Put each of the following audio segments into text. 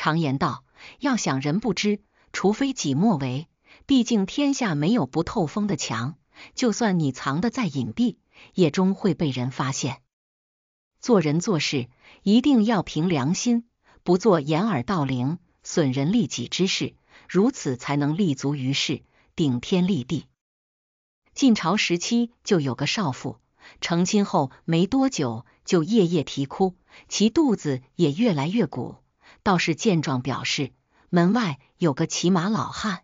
常言道，要想人不知，除非己莫为。毕竟天下没有不透风的墙，就算你藏的再隐蔽，也终会被人发现。做人做事一定要凭良心，不做掩耳盗铃、损人利己之事，如此才能立足于世，顶天立地。晋朝时期就有个少妇，成亲后没多久就夜夜啼哭，其肚子也越来越鼓。道士见状，表示门外有个骑马老汉。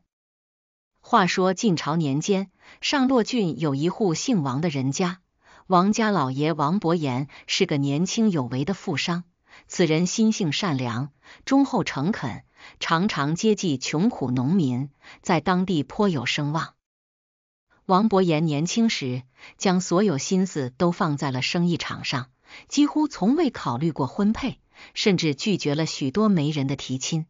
话说晋朝年间，上洛郡有一户姓王的人家，王家老爷王伯言是个年轻有为的富商。此人心性善良，忠厚诚恳，常常接济穷苦农民，在当地颇有声望。王伯言年轻时，将所有心思都放在了生意场上，几乎从未考虑过婚配。甚至拒绝了许多媒人的提亲，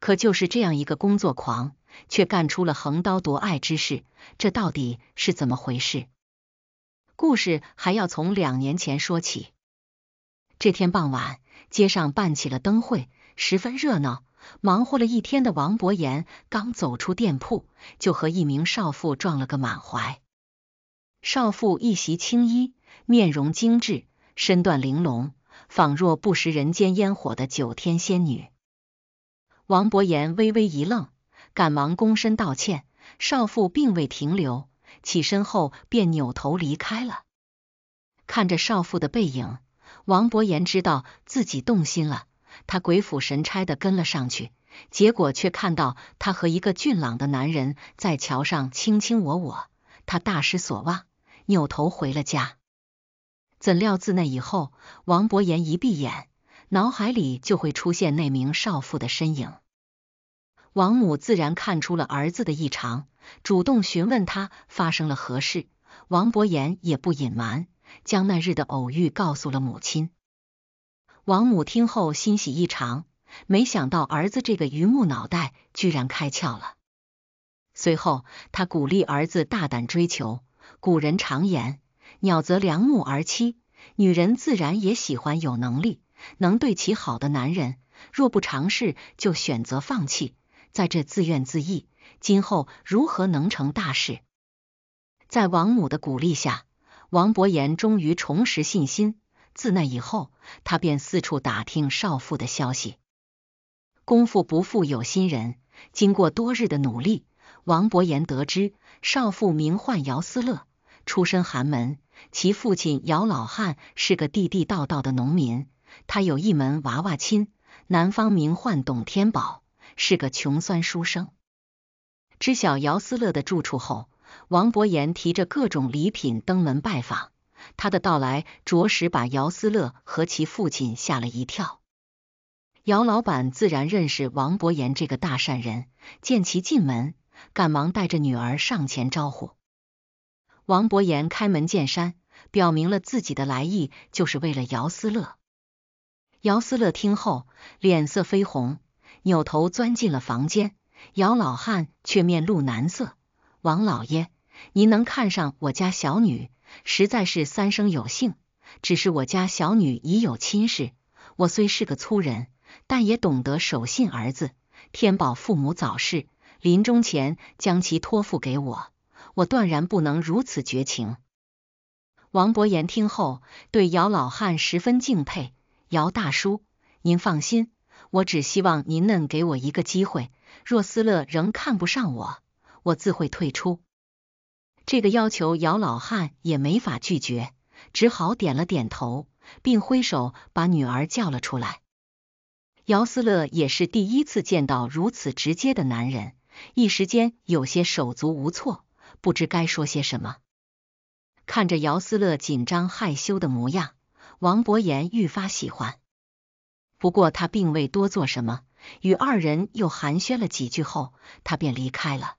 可就是这样一个工作狂，却干出了横刀夺爱之事，这到底是怎么回事？故事还要从两年前说起。这天傍晚，街上办起了灯会，十分热闹。忙活了一天的王伯言刚走出店铺，就和一名少妇撞了个满怀。少妇一袭青衣，面容精致，身段玲珑。仿若不食人间烟火的九天仙女，王博言微微一愣，赶忙躬身道歉。少妇并未停留，起身后便扭头离开了。看着少妇的背影，王博言知道自己动心了。他鬼斧神差的跟了上去，结果却看到他和一个俊朗的男人在桥上卿卿我我。他大失所望，扭头回了家。怎料自那以后，王伯言一闭眼，脑海里就会出现那名少妇的身影。王母自然看出了儿子的异常，主动询问他发生了何事。王伯言也不隐瞒，将那日的偶遇告诉了母亲。王母听后欣喜异常，没想到儿子这个榆木脑袋居然开窍了。随后，他鼓励儿子大胆追求。古人常言：“鸟择良木而栖。”女人自然也喜欢有能力、能对其好的男人，若不尝试就选择放弃，在这自怨自艾，今后如何能成大事？在王母的鼓励下，王伯言终于重拾信心。自那以后，他便四处打听少妇的消息。功夫不负有心人，经过多日的努力，王伯言得知少妇名唤姚思乐，出身寒门。其父亲姚老汉是个地地道道的农民，他有一门娃娃亲，南方名唤董天宝，是个穷酸书生。知晓姚思乐的住处后，王伯言提着各种礼品登门拜访，他的到来着实把姚思乐和其父亲吓了一跳。姚老板自然认识王伯言这个大善人，见其进门，赶忙带着女儿上前招呼。王伯言开门见山，表明了自己的来意，就是为了姚思乐。姚思乐听后，脸色绯红，扭头钻进了房间。姚老汉却面露难色：“王老爷，您能看上我家小女，实在是三生有幸。只是我家小女已有亲事。我虽是个粗人，但也懂得守信。儿子天宝父母早逝，临终前将其托付给我。”我断然不能如此绝情。王伯言听后，对姚老汉十分敬佩。姚大叔，您放心，我只希望您能给我一个机会。若思乐仍看不上我，我自会退出。这个要求，姚老汉也没法拒绝，只好点了点头，并挥手把女儿叫了出来。姚思乐也是第一次见到如此直接的男人，一时间有些手足无措。不知该说些什么，看着姚思乐紧张害羞的模样，王博言愈发喜欢。不过他并未多做什么，与二人又寒暄了几句后，他便离开了。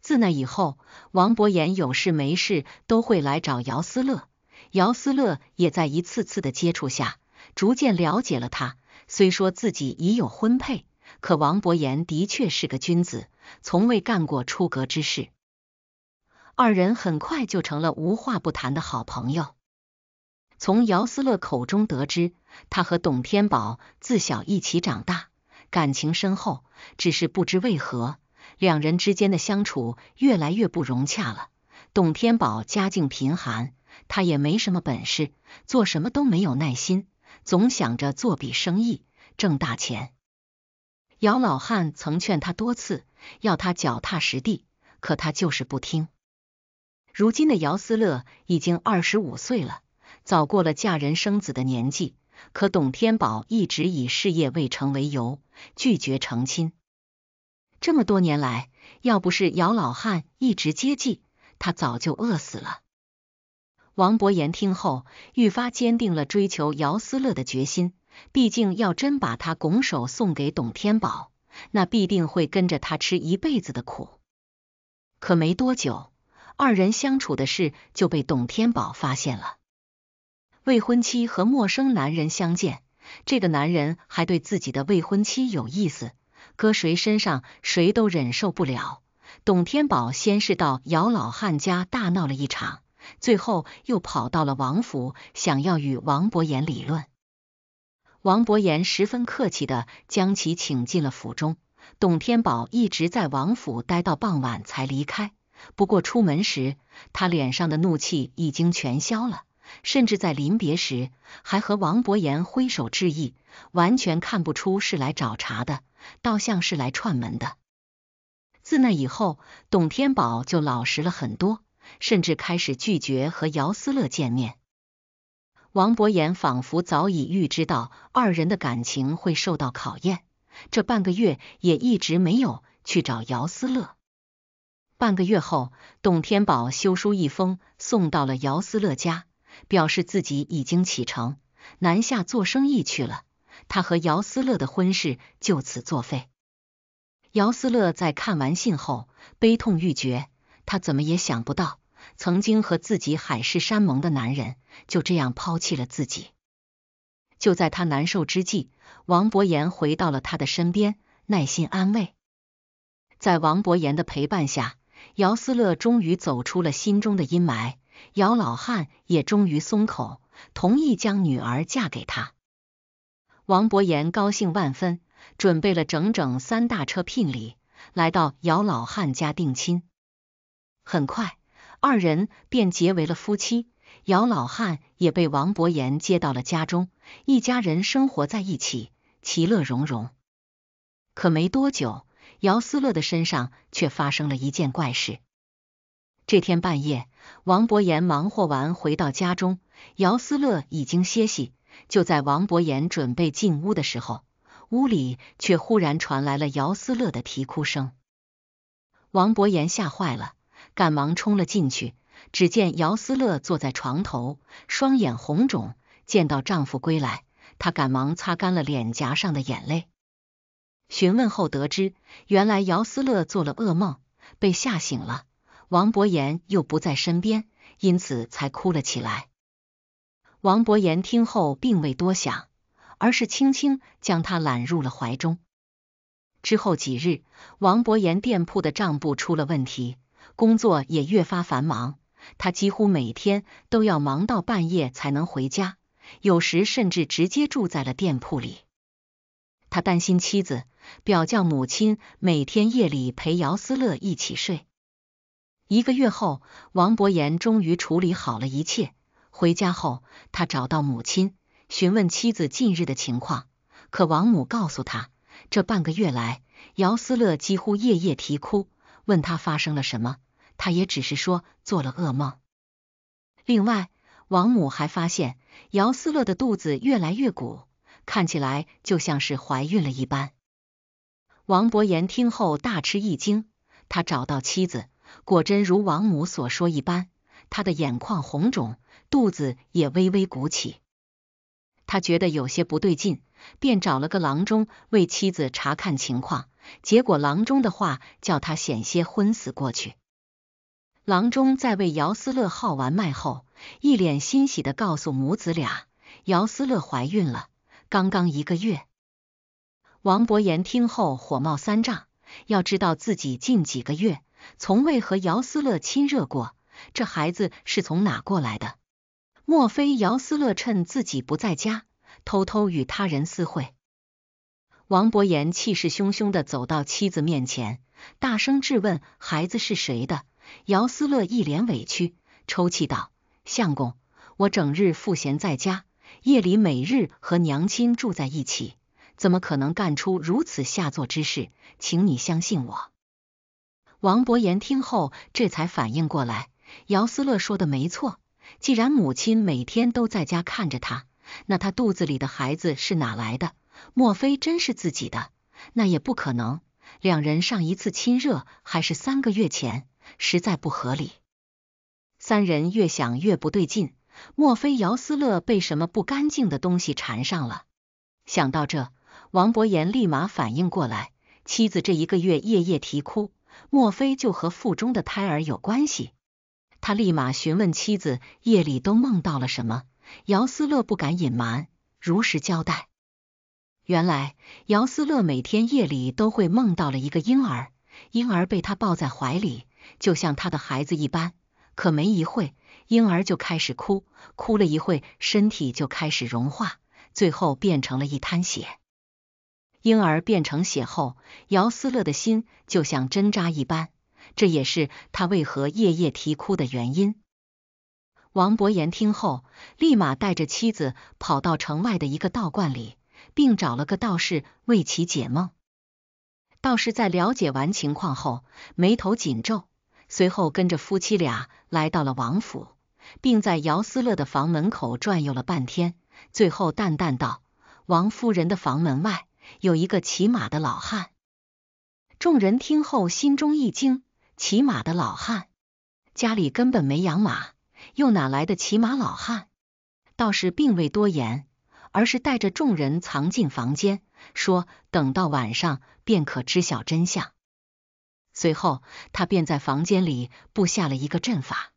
自那以后，王博言有事没事都会来找姚思乐，姚思乐也在一次次的接触下逐渐了解了他。虽说自己已有婚配，可王博言的确是个君子，从未干过出格之事。二人很快就成了无话不谈的好朋友。从姚思乐口中得知，他和董天宝自小一起长大，感情深厚。只是不知为何，两人之间的相处越来越不融洽了。董天宝家境贫寒，他也没什么本事，做什么都没有耐心，总想着做笔生意挣大钱。姚老汉曾劝他多次，要他脚踏实地，可他就是不听。如今的姚思乐已经二十五岁了，早过了嫁人生子的年纪。可董天宝一直以事业未成为由，拒绝成亲。这么多年来，要不是姚老汉一直接济，他早就饿死了。王伯言听后，愈发坚定了追求姚思乐的决心。毕竟，要真把他拱手送给董天宝，那必定会跟着他吃一辈子的苦。可没多久。二人相处的事就被董天宝发现了。未婚妻和陌生男人相见，这个男人还对自己的未婚妻有意思，搁谁身上谁都忍受不了。董天宝先是到姚老汉家大闹了一场，最后又跑到了王府，想要与王伯言理论。王伯言十分客气的将其请进了府中。董天宝一直在王府待到傍晚才离开。不过出门时，他脸上的怒气已经全消了，甚至在临别时还和王博言挥手致意，完全看不出是来找茬的，倒像是来串门的。自那以后，董天宝就老实了很多，甚至开始拒绝和姚思乐见面。王博言仿佛早已预知到二人的感情会受到考验，这半个月也一直没有去找姚思乐。半个月后，董天宝修书一封，送到了姚思乐家，表示自己已经启程南下做生意去了。他和姚思乐的婚事就此作废。姚思乐在看完信后，悲痛欲绝。他怎么也想不到，曾经和自己海誓山盟的男人，就这样抛弃了自己。就在他难受之际，王博言回到了他的身边，耐心安慰。在王博言的陪伴下，姚思乐终于走出了心中的阴霾，姚老汉也终于松口，同意将女儿嫁给他。王伯言高兴万分，准备了整整三大车聘礼，来到姚老汉家定亲。很快，二人便结为了夫妻。姚老汉也被王伯言接到了家中，一家人生活在一起，其乐融融。可没多久，姚思乐的身上却发生了一件怪事。这天半夜，王博言忙活完回到家中，姚思乐已经歇息。就在王博言准备进屋的时候，屋里却忽然传来了姚思乐的啼哭声。王博言吓坏了，赶忙冲了进去。只见姚思乐坐在床头，双眼红肿。见到丈夫归来，她赶忙擦干了脸颊上的眼泪。询问后得知，原来姚思乐做了噩梦，被吓醒了。王博言又不在身边，因此才哭了起来。王博言听后并未多想，而是轻轻将他揽入了怀中。之后几日，王博言店铺的账簿出了问题，工作也越发繁忙，他几乎每天都要忙到半夜才能回家，有时甚至直接住在了店铺里。他担心妻子，表叫母亲每天夜里陪姚思乐一起睡。一个月后，王伯言终于处理好了一切，回家后他找到母亲询问妻子近日的情况，可王母告诉他，这半个月来姚思乐几乎夜夜啼哭，问他发生了什么，他也只是说做了噩梦。另外，王母还发现姚思乐的肚子越来越鼓。看起来就像是怀孕了一般。王伯言听后大吃一惊，他找到妻子，果真如王母所说一般，他的眼眶红肿，肚子也微微鼓起。他觉得有些不对劲，便找了个郎中为妻子查看情况。结果郎中的话叫他险些昏死过去。郎中在为姚思乐号完脉后，一脸欣喜的告诉母子俩：“姚思乐怀孕了。”刚刚一个月，王伯言听后火冒三丈。要知道自己近几个月从未和姚思乐亲热过，这孩子是从哪过来的？莫非姚思乐趁自己不在家，偷偷与他人私会？王伯言气势汹汹的走到妻子面前，大声质问：“孩子是谁的？”姚思乐一脸委屈，抽泣道：“相公，我整日赋闲在家。”夜里每日和娘亲住在一起，怎么可能干出如此下作之事？请你相信我。王伯言听后，这才反应过来，姚思乐说的没错。既然母亲每天都在家看着他，那他肚子里的孩子是哪来的？莫非真是自己的？那也不可能，两人上一次亲热还是三个月前，实在不合理。三人越想越不对劲。莫非姚思乐被什么不干净的东西缠上了？想到这，王博言立马反应过来，妻子这一个月夜夜啼哭，莫非就和腹中的胎儿有关系？他立马询问妻子夜里都梦到了什么。姚思乐不敢隐瞒，如实交代。原来姚思乐每天夜里都会梦到了一个婴儿，婴儿被他抱在怀里，就像他的孩子一般。可没一会。婴儿就开始哭，哭了一会，身体就开始融化，最后变成了一滩血。婴儿变成血后，姚思乐的心就像针扎一般，这也是他为何夜夜啼哭的原因。王伯言听后，立马带着妻子跑到城外的一个道观里，并找了个道士为其解梦。道士在了解完情况后，眉头紧皱。随后跟着夫妻俩来到了王府，并在姚思乐的房门口转悠了半天，最后淡淡道：“王夫人的房门外有一个骑马的老汉。”众人听后心中一惊，骑马的老汉家里根本没养马，又哪来的骑马老汉？道士并未多言，而是带着众人藏进房间，说等到晚上便可知晓真相。随后，他便在房间里布下了一个阵法。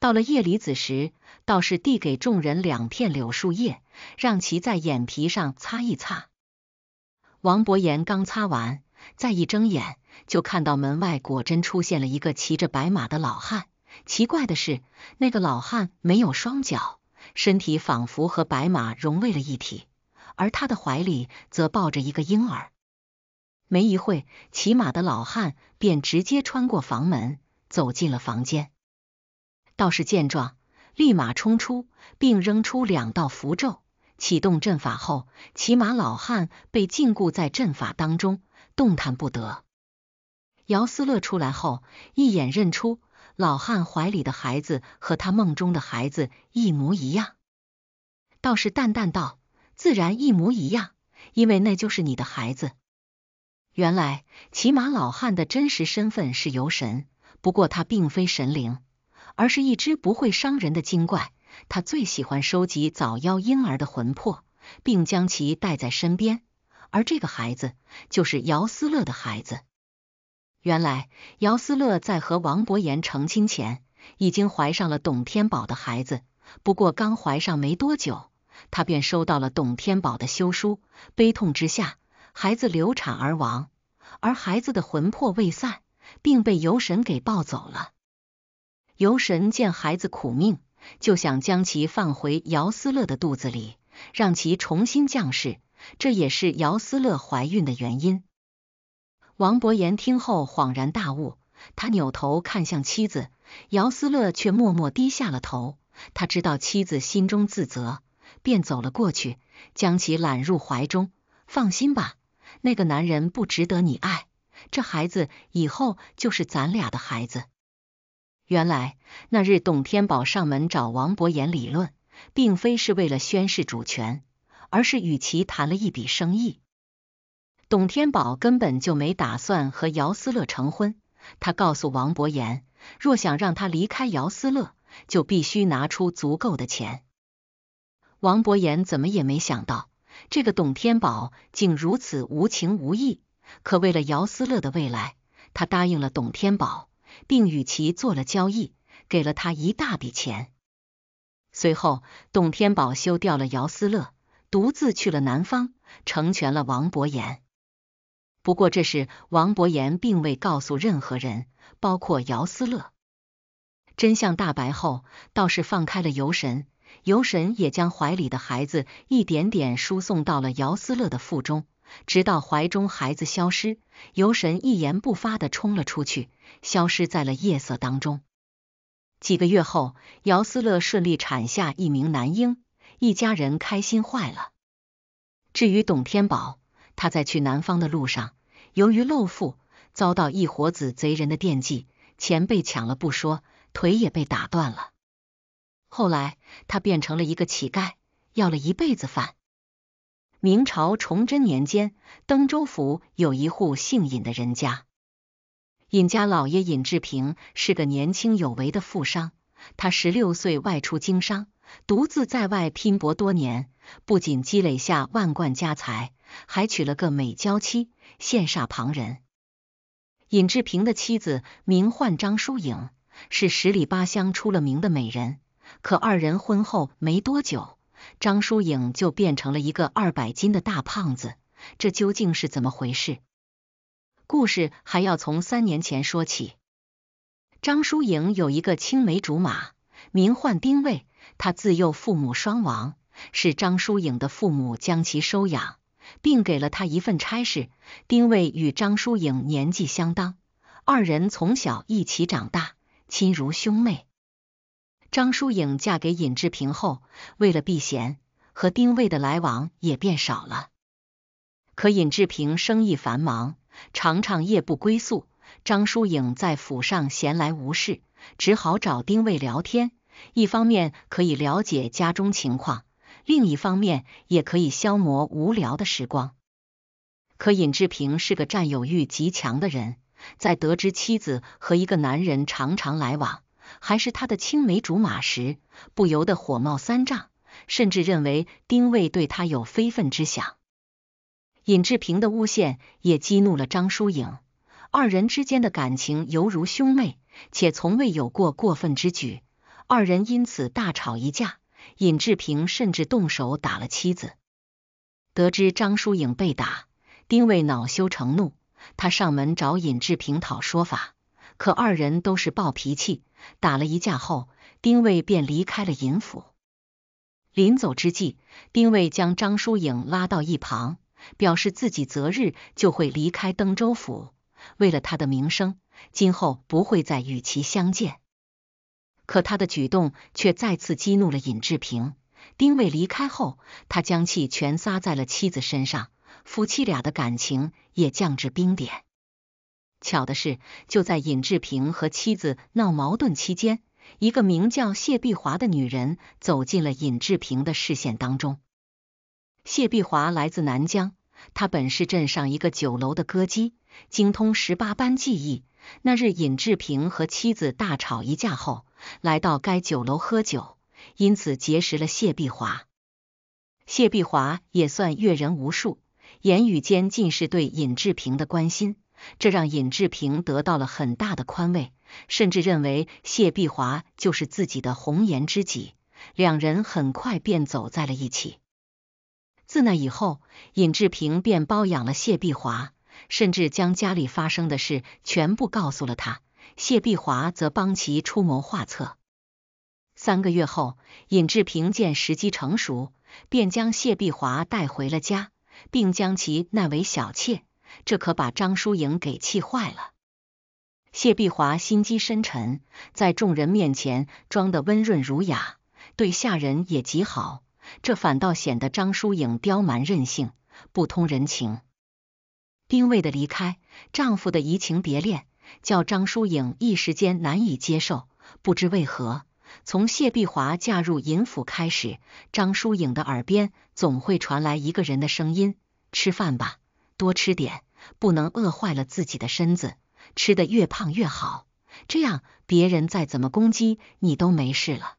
到了夜里子时，道士递给众人两片柳树叶，让其在眼皮上擦一擦。王伯言刚擦完，再一睁眼，就看到门外果真出现了一个骑着白马的老汉。奇怪的是，那个老汉没有双脚，身体仿佛和白马融为了一体，而他的怀里则抱着一个婴儿。没一会，骑马的老汉便直接穿过房门，走进了房间。道士见状，立马冲出，并扔出两道符咒，启动阵法后，骑马老汉被禁锢在阵法当中，动弹不得。姚思乐出来后，一眼认出老汉怀里的孩子和他梦中的孩子一模一样。道士淡淡道：“自然一模一样，因为那就是你的孩子。”原来骑马老汉的真实身份是游神，不过他并非神灵，而是一只不会伤人的精怪。他最喜欢收集早夭婴儿的魂魄，并将其带在身边。而这个孩子就是姚思乐的孩子。原来姚思乐在和王博言成亲前，已经怀上了董天宝的孩子。不过刚怀上没多久，他便收到了董天宝的休书，悲痛之下。孩子流产而亡，而孩子的魂魄未散，并被游神给抱走了。游神见孩子苦命，就想将其放回姚思乐的肚子里，让其重新降世，这也是姚思乐怀孕的原因。王伯言听后恍然大悟，他扭头看向妻子姚思乐，却默默低下了头。他知道妻子心中自责，便走了过去，将其揽入怀中。放心吧。那个男人不值得你爱，这孩子以后就是咱俩的孩子。原来那日董天宝上门找王伯言理论，并非是为了宣示主权，而是与其谈了一笔生意。董天宝根本就没打算和姚思乐成婚，他告诉王伯言，若想让他离开姚思乐，就必须拿出足够的钱。王伯言怎么也没想到。这个董天宝竟如此无情无义，可为了姚思乐的未来，他答应了董天宝，并与其做了交易，给了他一大笔钱。随后，董天宝休掉了姚思乐，独自去了南方，成全了王伯言。不过，这事王伯言并未告诉任何人，包括姚思乐。真相大白后，倒是放开了游神。游神也将怀里的孩子一点点输送到了姚思乐的腹中，直到怀中孩子消失，游神一言不发地冲了出去，消失在了夜色当中。几个月后，姚思乐顺利产下一名男婴，一家人开心坏了。至于董天宝，他在去南方的路上，由于漏富，遭到一伙子贼人的惦记，钱被抢了不说，腿也被打断了。后来，他变成了一个乞丐，要了一辈子饭。明朝崇祯年间，登州府有一户姓尹的人家，尹家老爷尹志平是个年轻有为的富商。他十六岁外出经商，独自在外拼搏多年，不仅积累下万贯家财，还娶了个美娇妻，羡煞旁人。尹志平的妻子名唤张淑影，是十里八乡出了名的美人。可二人婚后没多久，张淑影就变成了一个二百斤的大胖子，这究竟是怎么回事？故事还要从三年前说起。张淑影有一个青梅竹马，名唤丁卫，他自幼父母双亡，是张淑影的父母将其收养，并给了他一份差事。丁卫与张淑影年纪相当，二人从小一起长大，亲如兄妹。张淑影嫁给尹志平后，为了避嫌，和丁卫的来往也变少了。可尹志平生意繁忙，常常夜不归宿。张淑影在府上闲来无事，只好找丁卫聊天，一方面可以了解家中情况，另一方面也可以消磨无聊的时光。可尹志平是个占有欲极强的人，在得知妻子和一个男人常常来往。还是他的青梅竹马时，不由得火冒三丈，甚至认为丁卫对他有非分之想。尹志平的诬陷也激怒了张淑影，二人之间的感情犹如兄妹，且从未有过过分之举，二人因此大吵一架。尹志平甚至动手打了妻子。得知张淑影被打，丁卫恼羞成怒，他上门找尹志平讨说法。可二人都是暴脾气，打了一架后，丁卫便离开了尹府。临走之际，丁卫将张淑影拉到一旁，表示自己择日就会离开登州府，为了他的名声，今后不会再与其相见。可他的举动却再次激怒了尹志平。丁卫离开后，他将气全撒在了妻子身上，夫妻俩的感情也降至冰点。巧的是，就在尹志平和妻子闹矛盾期间，一个名叫谢碧华的女人走进了尹志平的视线当中。谢碧华来自南疆，她本是镇上一个酒楼的歌姬，精通十八般技艺。那日，尹志平和妻子大吵一架后，来到该酒楼喝酒，因此结识了谢碧华。谢碧华也算阅人无数，言语间尽是对尹志平的关心。这让尹志平得到了很大的宽慰，甚至认为谢碧华就是自己的红颜知己，两人很快便走在了一起。自那以后，尹志平便包养了谢碧华，甚至将家里发生的事全部告诉了他，谢碧华则帮其出谋划策。三个月后，尹志平见时机成熟，便将谢碧华带回了家，并将其纳为小妾。这可把张淑影给气坏了。谢碧华心机深沉，在众人面前装的温润儒雅，对下人也极好，这反倒显得张淑影刁蛮任性、不通人情。丁卫的离开，丈夫的移情别恋，叫张淑影一时间难以接受。不知为何，从谢碧华嫁入尹府开始，张淑影的耳边总会传来一个人的声音：“吃饭吧。”多吃点，不能饿坏了自己的身子。吃的越胖越好，这样别人再怎么攻击你都没事了。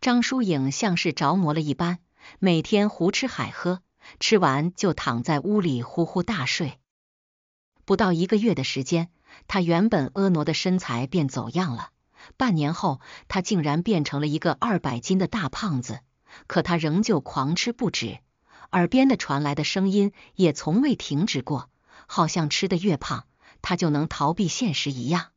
张淑影像是着魔了一般，每天胡吃海喝，吃完就躺在屋里呼呼大睡。不到一个月的时间，她原本婀娜的身材便走样了。半年后，她竟然变成了一个二百斤的大胖子，可她仍旧狂吃不止。耳边的传来的声音也从未停止过，好像吃的越胖，他就能逃避现实一样。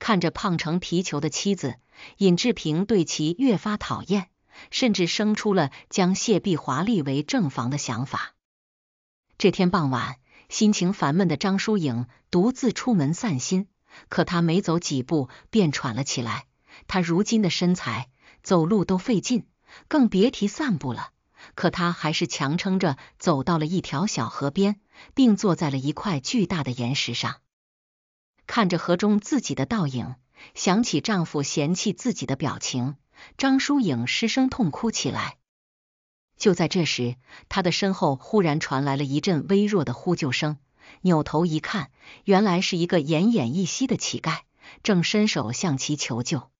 看着胖成皮球的妻子，尹志平对其越发讨厌，甚至生出了将谢碧华立为正房的想法。这天傍晚，心情烦闷的张淑颖独自出门散心，可她没走几步便喘了起来。她如今的身材，走路都费劲，更别提散步了。可她还是强撑着走到了一条小河边，并坐在了一块巨大的岩石上，看着河中自己的倒影，想起丈夫嫌弃自己的表情，张淑影失声痛哭起来。就在这时，她的身后忽然传来了一阵微弱的呼救声。扭头一看，原来是一个奄奄一息的乞丐，正伸手向其求救。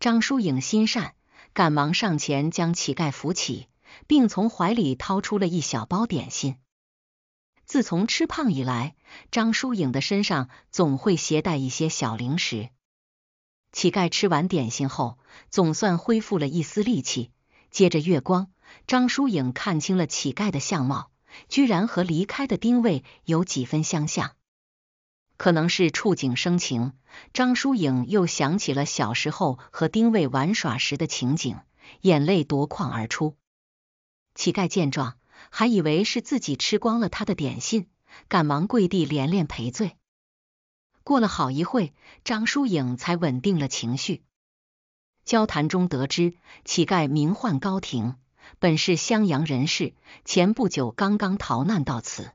张淑影心善，赶忙上前将乞丐扶起。并从怀里掏出了一小包点心。自从吃胖以来，张疏影的身上总会携带一些小零食。乞丐吃完点心后，总算恢复了一丝力气。借着月光，张疏影看清了乞丐的相貌，居然和离开的丁卫有几分相像。可能是触景生情，张疏影又想起了小时候和丁卫玩耍时的情景，眼泪夺眶而出。乞丐见状，还以为是自己吃光了他的点心，赶忙跪地连连赔罪。过了好一会，张疏影才稳定了情绪。交谈中得知，乞丐名唤高亭，本是襄阳人士，前不久刚刚逃难到此。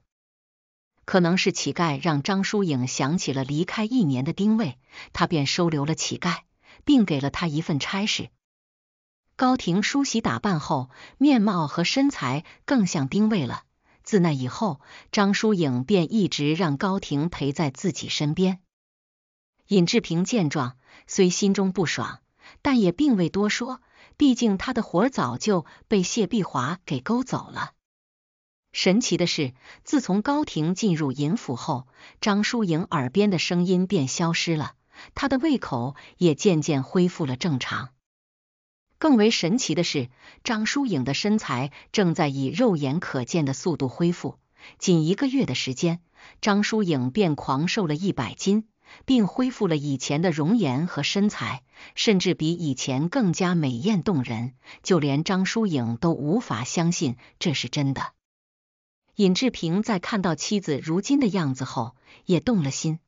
可能是乞丐让张疏影想起了离开一年的丁卫，他便收留了乞丐，并给了他一份差事。高婷梳洗打扮后，面貌和身材更像丁卫了。自那以后，张淑影便一直让高婷陪在自己身边。尹志平见状，虽心中不爽，但也并未多说，毕竟他的活早就被谢碧华给勾走了。神奇的是，自从高婷进入尹府后，张淑影耳边的声音便消失了，她的胃口也渐渐恢复了正常。更为神奇的是，张淑影的身材正在以肉眼可见的速度恢复。仅一个月的时间，张淑影便狂瘦了一百斤，并恢复了以前的容颜和身材，甚至比以前更加美艳动人。就连张淑影都无法相信这是真的。尹志平在看到妻子如今的样子后，也动了心。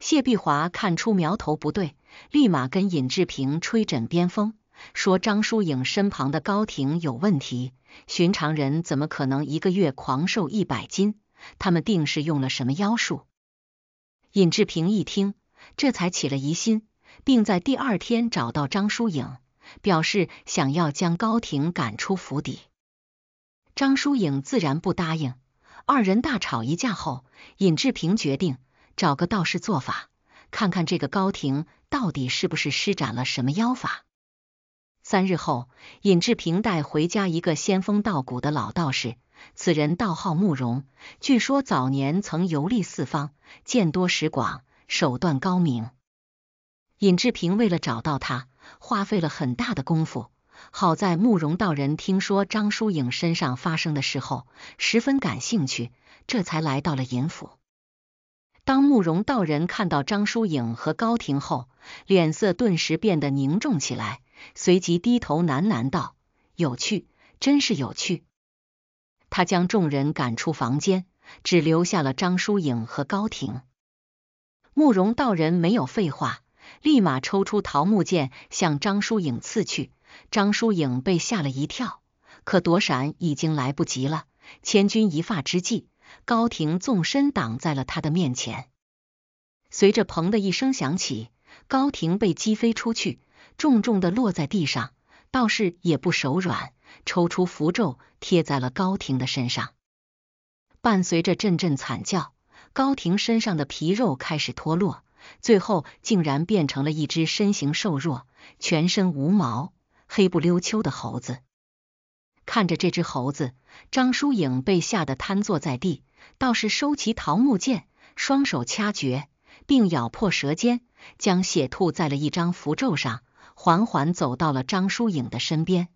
谢碧华看出苗头不对，立马跟尹志平吹枕边风。说张疏影身旁的高婷有问题，寻常人怎么可能一个月狂瘦一百斤？他们定是用了什么妖术。尹志平一听，这才起了疑心，并在第二天找到张疏影，表示想要将高婷赶出府邸。张疏影自然不答应，二人大吵一架后，尹志平决定找个道士做法，看看这个高婷到底是不是施展了什么妖法。三日后，尹志平带回家一个仙风道骨的老道士。此人道号慕容，据说早年曾游历四方，见多识广，手段高明。尹志平为了找到他，花费了很大的功夫。好在慕容道人听说张疏影身上发生的事后，十分感兴趣，这才来到了尹府。当慕容道人看到张疏影和高庭后，脸色顿时变得凝重起来。随即低头喃喃道：“有趣，真是有趣。”他将众人赶出房间，只留下了张疏影和高婷。慕容道人没有废话，立马抽出桃木剑向张疏影刺去。张疏影被吓了一跳，可躲闪已经来不及了。千钧一发之际，高婷纵身挡在了他的面前。随着“砰”的一声响起，高婷被击飞出去。重重的落在地上，道士也不手软，抽出符咒贴在了高婷的身上。伴随着阵阵惨叫，高婷身上的皮肉开始脱落，最后竟然变成了一只身形瘦弱、全身无毛、黑不溜秋的猴子。看着这只猴子，张疏影被吓得瘫坐在地。道士收起桃木剑，双手掐诀，并咬破舌尖，将血吐在了一张符咒上。缓缓走到了张疏影的身边，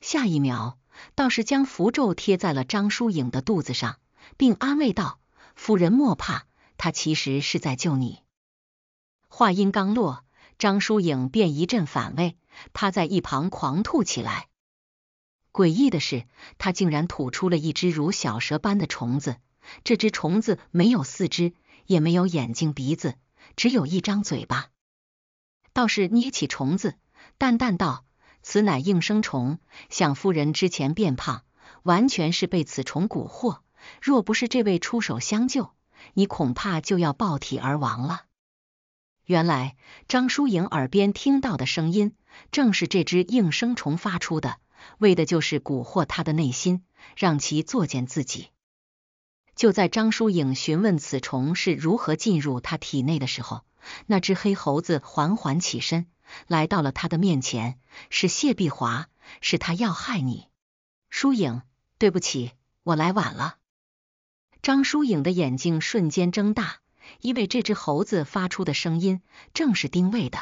下一秒倒是将符咒贴在了张疏影的肚子上，并安慰道：“夫人莫怕，他其实是在救你。”话音刚落，张疏影便一阵反胃，趴在一旁狂吐起来。诡异的是，他竟然吐出了一只如小蛇般的虫子，这只虫子没有四肢，也没有眼睛鼻子，只有一张嘴巴。倒是捏起虫子，淡淡道：“此乃应声虫，想夫人之前变胖，完全是被此虫蛊惑。若不是这位出手相救，你恐怕就要暴体而亡了。”原来张淑影耳边听到的声音，正是这只应声虫发出的，为的就是蛊惑她的内心，让其作践自己。就在张淑影询问此虫是如何进入她体内的时候，那只黑猴子缓缓起身，来到了他的面前。是谢碧华，是他要害你，疏影，对不起，我来晚了。张疏影的眼睛瞬间睁大，因为这只猴子发出的声音正是丁卫的。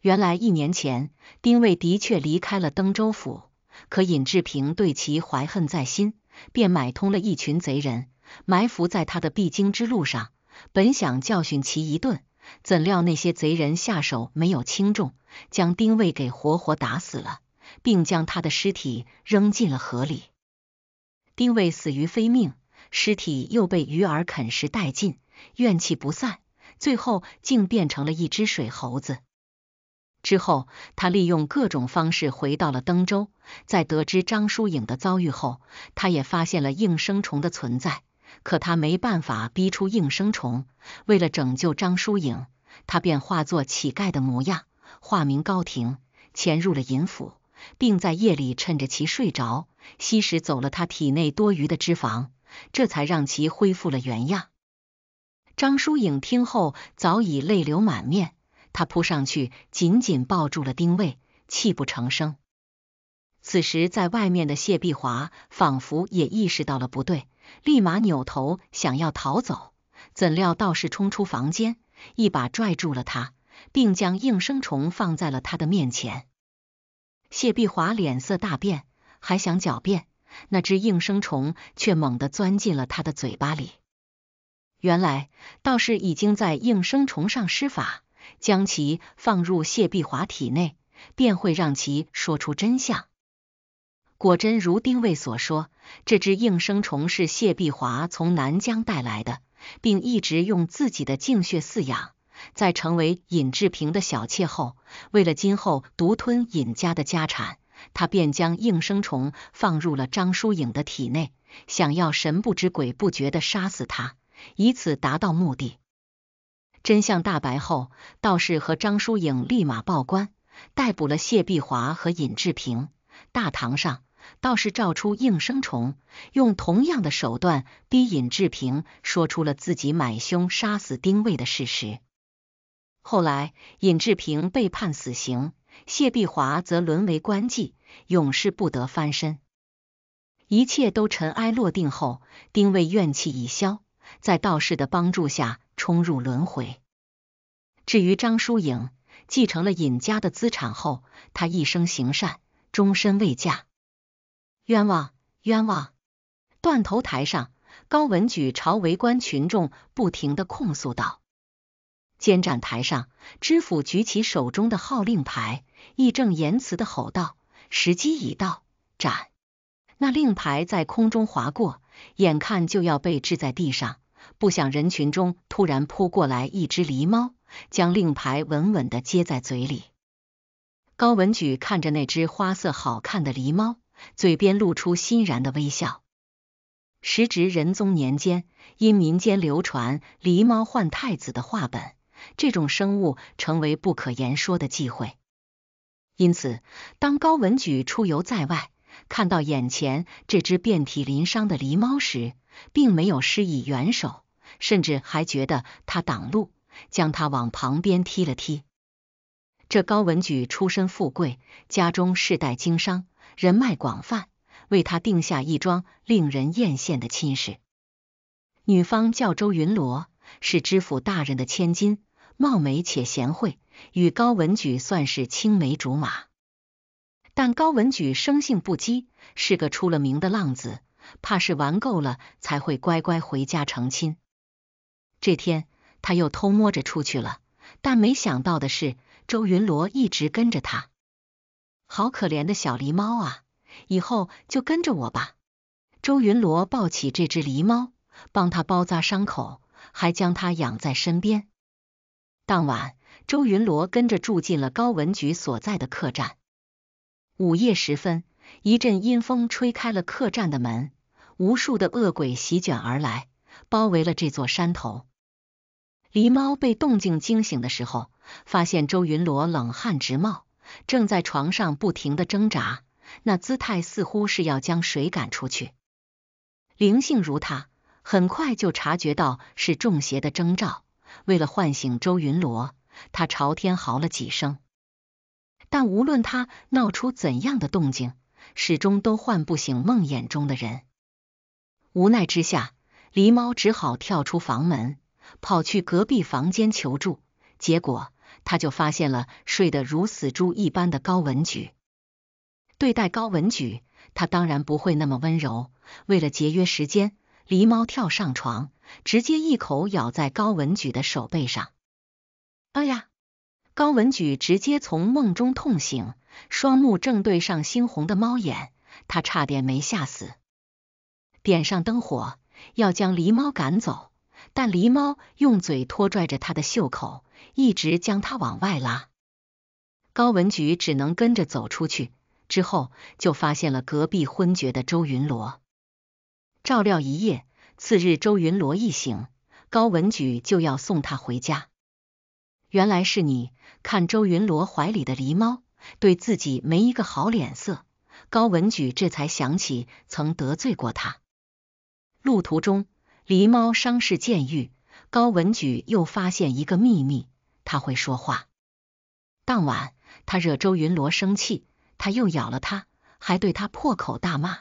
原来一年前，丁卫的确离开了登州府，可尹志平对其怀恨在心，便买通了一群贼人，埋伏在他的必经之路上，本想教训其一顿。怎料那些贼人下手没有轻重，将丁卫给活活打死了，并将他的尸体扔进了河里。丁卫死于非命，尸体又被鱼儿啃食殆尽，怨气不散，最后竟变成了一只水猴子。之后，他利用各种方式回到了登州，在得知张疏影的遭遇后，他也发现了应声虫的存在。可他没办法逼出应声虫，为了拯救张淑影，他便化作乞丐的模样，化名高亭，潜入了尹府，并在夜里趁着其睡着，吸食走了他体内多余的脂肪，这才让其恢复了原样。张淑影听后早已泪流满面，他扑上去紧紧抱住了丁卫，泣不成声。此时在外面的谢碧华仿佛也意识到了不对。立马扭头想要逃走，怎料道士冲出房间，一把拽住了他，并将应声虫放在了他的面前。谢碧华脸色大变，还想狡辩，那只应声虫却猛地钻进了他的嘴巴里。原来道士已经在应声虫上施法，将其放入谢碧华体内，便会让其说出真相。果真如丁卫所说，这只应声虫是谢碧华从南疆带来的，并一直用自己的净血饲养。在成为尹志平的小妾后，为了今后独吞尹家的家产，他便将应声虫放入了张疏影的体内，想要神不知鬼不觉的杀死他，以此达到目的。真相大白后，道士和张疏影立马报官，逮捕了谢碧华和尹志平。大堂上。道士照出应声虫，用同样的手段逼尹志平说出了自己买凶杀死丁卫的事实。后来，尹志平被判死刑，谢碧华则沦为官妓，永世不得翻身。一切都尘埃落定后，丁卫怨气已消，在道士的帮助下冲入轮回。至于张淑影，继承了尹家的资产后，她一生行善，终身未嫁。冤枉！冤枉！断头台上，高文举朝围观群众不停的控诉道。监斩台上，知府举起手中的号令牌，义正言辞的吼道：“时机已到，斩！”那令牌在空中划过，眼看就要被掷在地上，不想人群中突然扑过来一只狸猫，将令牌稳稳的接在嘴里。高文举看着那只花色好看的狸猫。嘴边露出欣然的微笑。时值仁宗年间，因民间流传“狸猫换太子”的话本，这种生物成为不可言说的忌讳。因此，当高文举出游在外，看到眼前这只遍体鳞伤的狸猫时，并没有施以援手，甚至还觉得它挡路，将它往旁边踢了踢。这高文举出身富贵，家中世代经商。人脉广泛，为他定下一桩令人艳羡的亲事。女方叫周云罗，是知府大人的千金，貌美且贤惠，与高文举算是青梅竹马。但高文举生性不羁，是个出了名的浪子，怕是玩够了才会乖乖回家成亲。这天，他又偷摸着出去了，但没想到的是，周云罗一直跟着他。好可怜的小狸猫啊！以后就跟着我吧。周云罗抱起这只狸猫，帮他包扎伤口，还将它养在身边。当晚，周云罗跟着住进了高文举所在的客栈。午夜时分，一阵阴风吹开了客栈的门，无数的恶鬼席卷而来，包围了这座山头。狸猫被动静惊醒的时候，发现周云罗冷汗直冒。正在床上不停的挣扎，那姿态似乎是要将谁赶出去。灵性如他，很快就察觉到是中邪的征兆。为了唤醒周云罗，他朝天嚎了几声。但无论他闹出怎样的动静，始终都唤不醒梦魇中的人。无奈之下，狸猫只好跳出房门，跑去隔壁房间求助。结果。他就发现了睡得如死猪一般的高文举。对待高文举，他当然不会那么温柔。为了节约时间，狸猫跳上床，直接一口咬在高文举的手背上。哎呀！高文举直接从梦中痛醒，双目正对上猩红的猫眼，他差点没吓死。点上灯火，要将狸猫赶走，但狸猫用嘴拖拽着他的袖口。一直将他往外拉，高文举只能跟着走出去。之后就发现了隔壁昏厥的周云罗，照料一夜。次日周云罗一醒，高文举就要送他回家。原来是你，看周云罗怀里的狸猫，对自己没一个好脸色。高文举这才想起曾得罪过他。路途中，狸猫伤势渐愈。高文举又发现一个秘密，他会说话。当晚，他惹周云罗生气，他又咬了他，还对他破口大骂。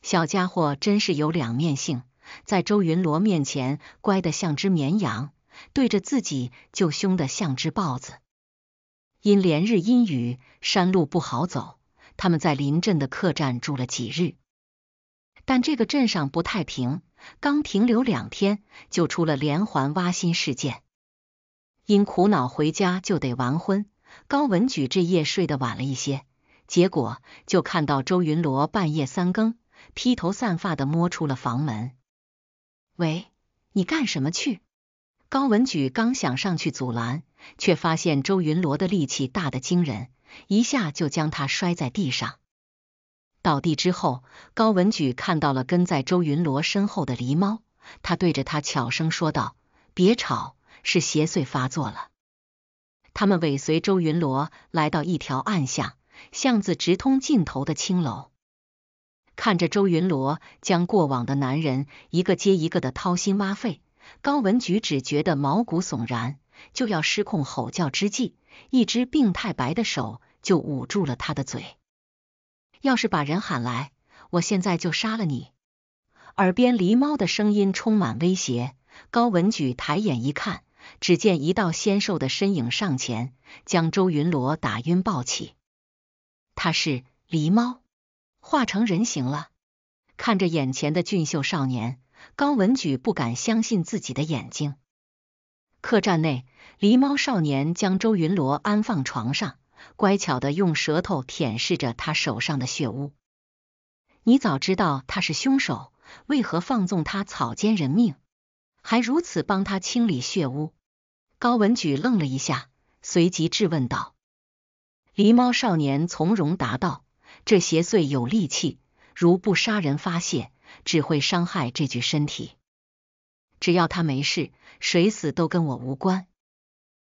小家伙真是有两面性，在周云罗面前乖得像只绵羊，对着自己就凶得像只豹子。因连日阴雨，山路不好走，他们在临镇的客栈住了几日。但这个镇上不太平，刚停留两天就出了连环挖心事件。因苦恼回家就得完婚，高文举这夜睡得晚了一些，结果就看到周云罗半夜三更披头散发的摸出了房门。喂，你干什么去？高文举刚想上去阻拦，却发现周云罗的力气大得惊人，一下就将他摔在地上。倒地之后，高文举看到了跟在周云罗身后的狸猫，他对着他悄声说道：“别吵，是邪祟发作了。”他们尾随周云罗来到一条暗巷，巷子直通尽头的青楼。看着周云罗将过往的男人一个接一个的掏心挖肺，高文举只觉得毛骨悚然，就要失控吼叫之际，一只病态白的手就捂住了他的嘴。要是把人喊来，我现在就杀了你！耳边狸猫的声音充满威胁。高文举抬眼一看，只见一道纤瘦的身影上前，将周云罗打晕抱起。他是狸猫，化成人形了。看着眼前的俊秀少年，高文举不敢相信自己的眼睛。客栈内，狸猫少年将周云罗安放床上。乖巧的用舌头舔舐着他手上的血污。你早知道他是凶手，为何放纵他草菅人命，还如此帮他清理血污？高文举愣了一下，随即质问道。狸猫少年从容答道：“这邪祟有力气，如不杀人发泄，只会伤害这具身体。只要他没事，谁死都跟我无关。”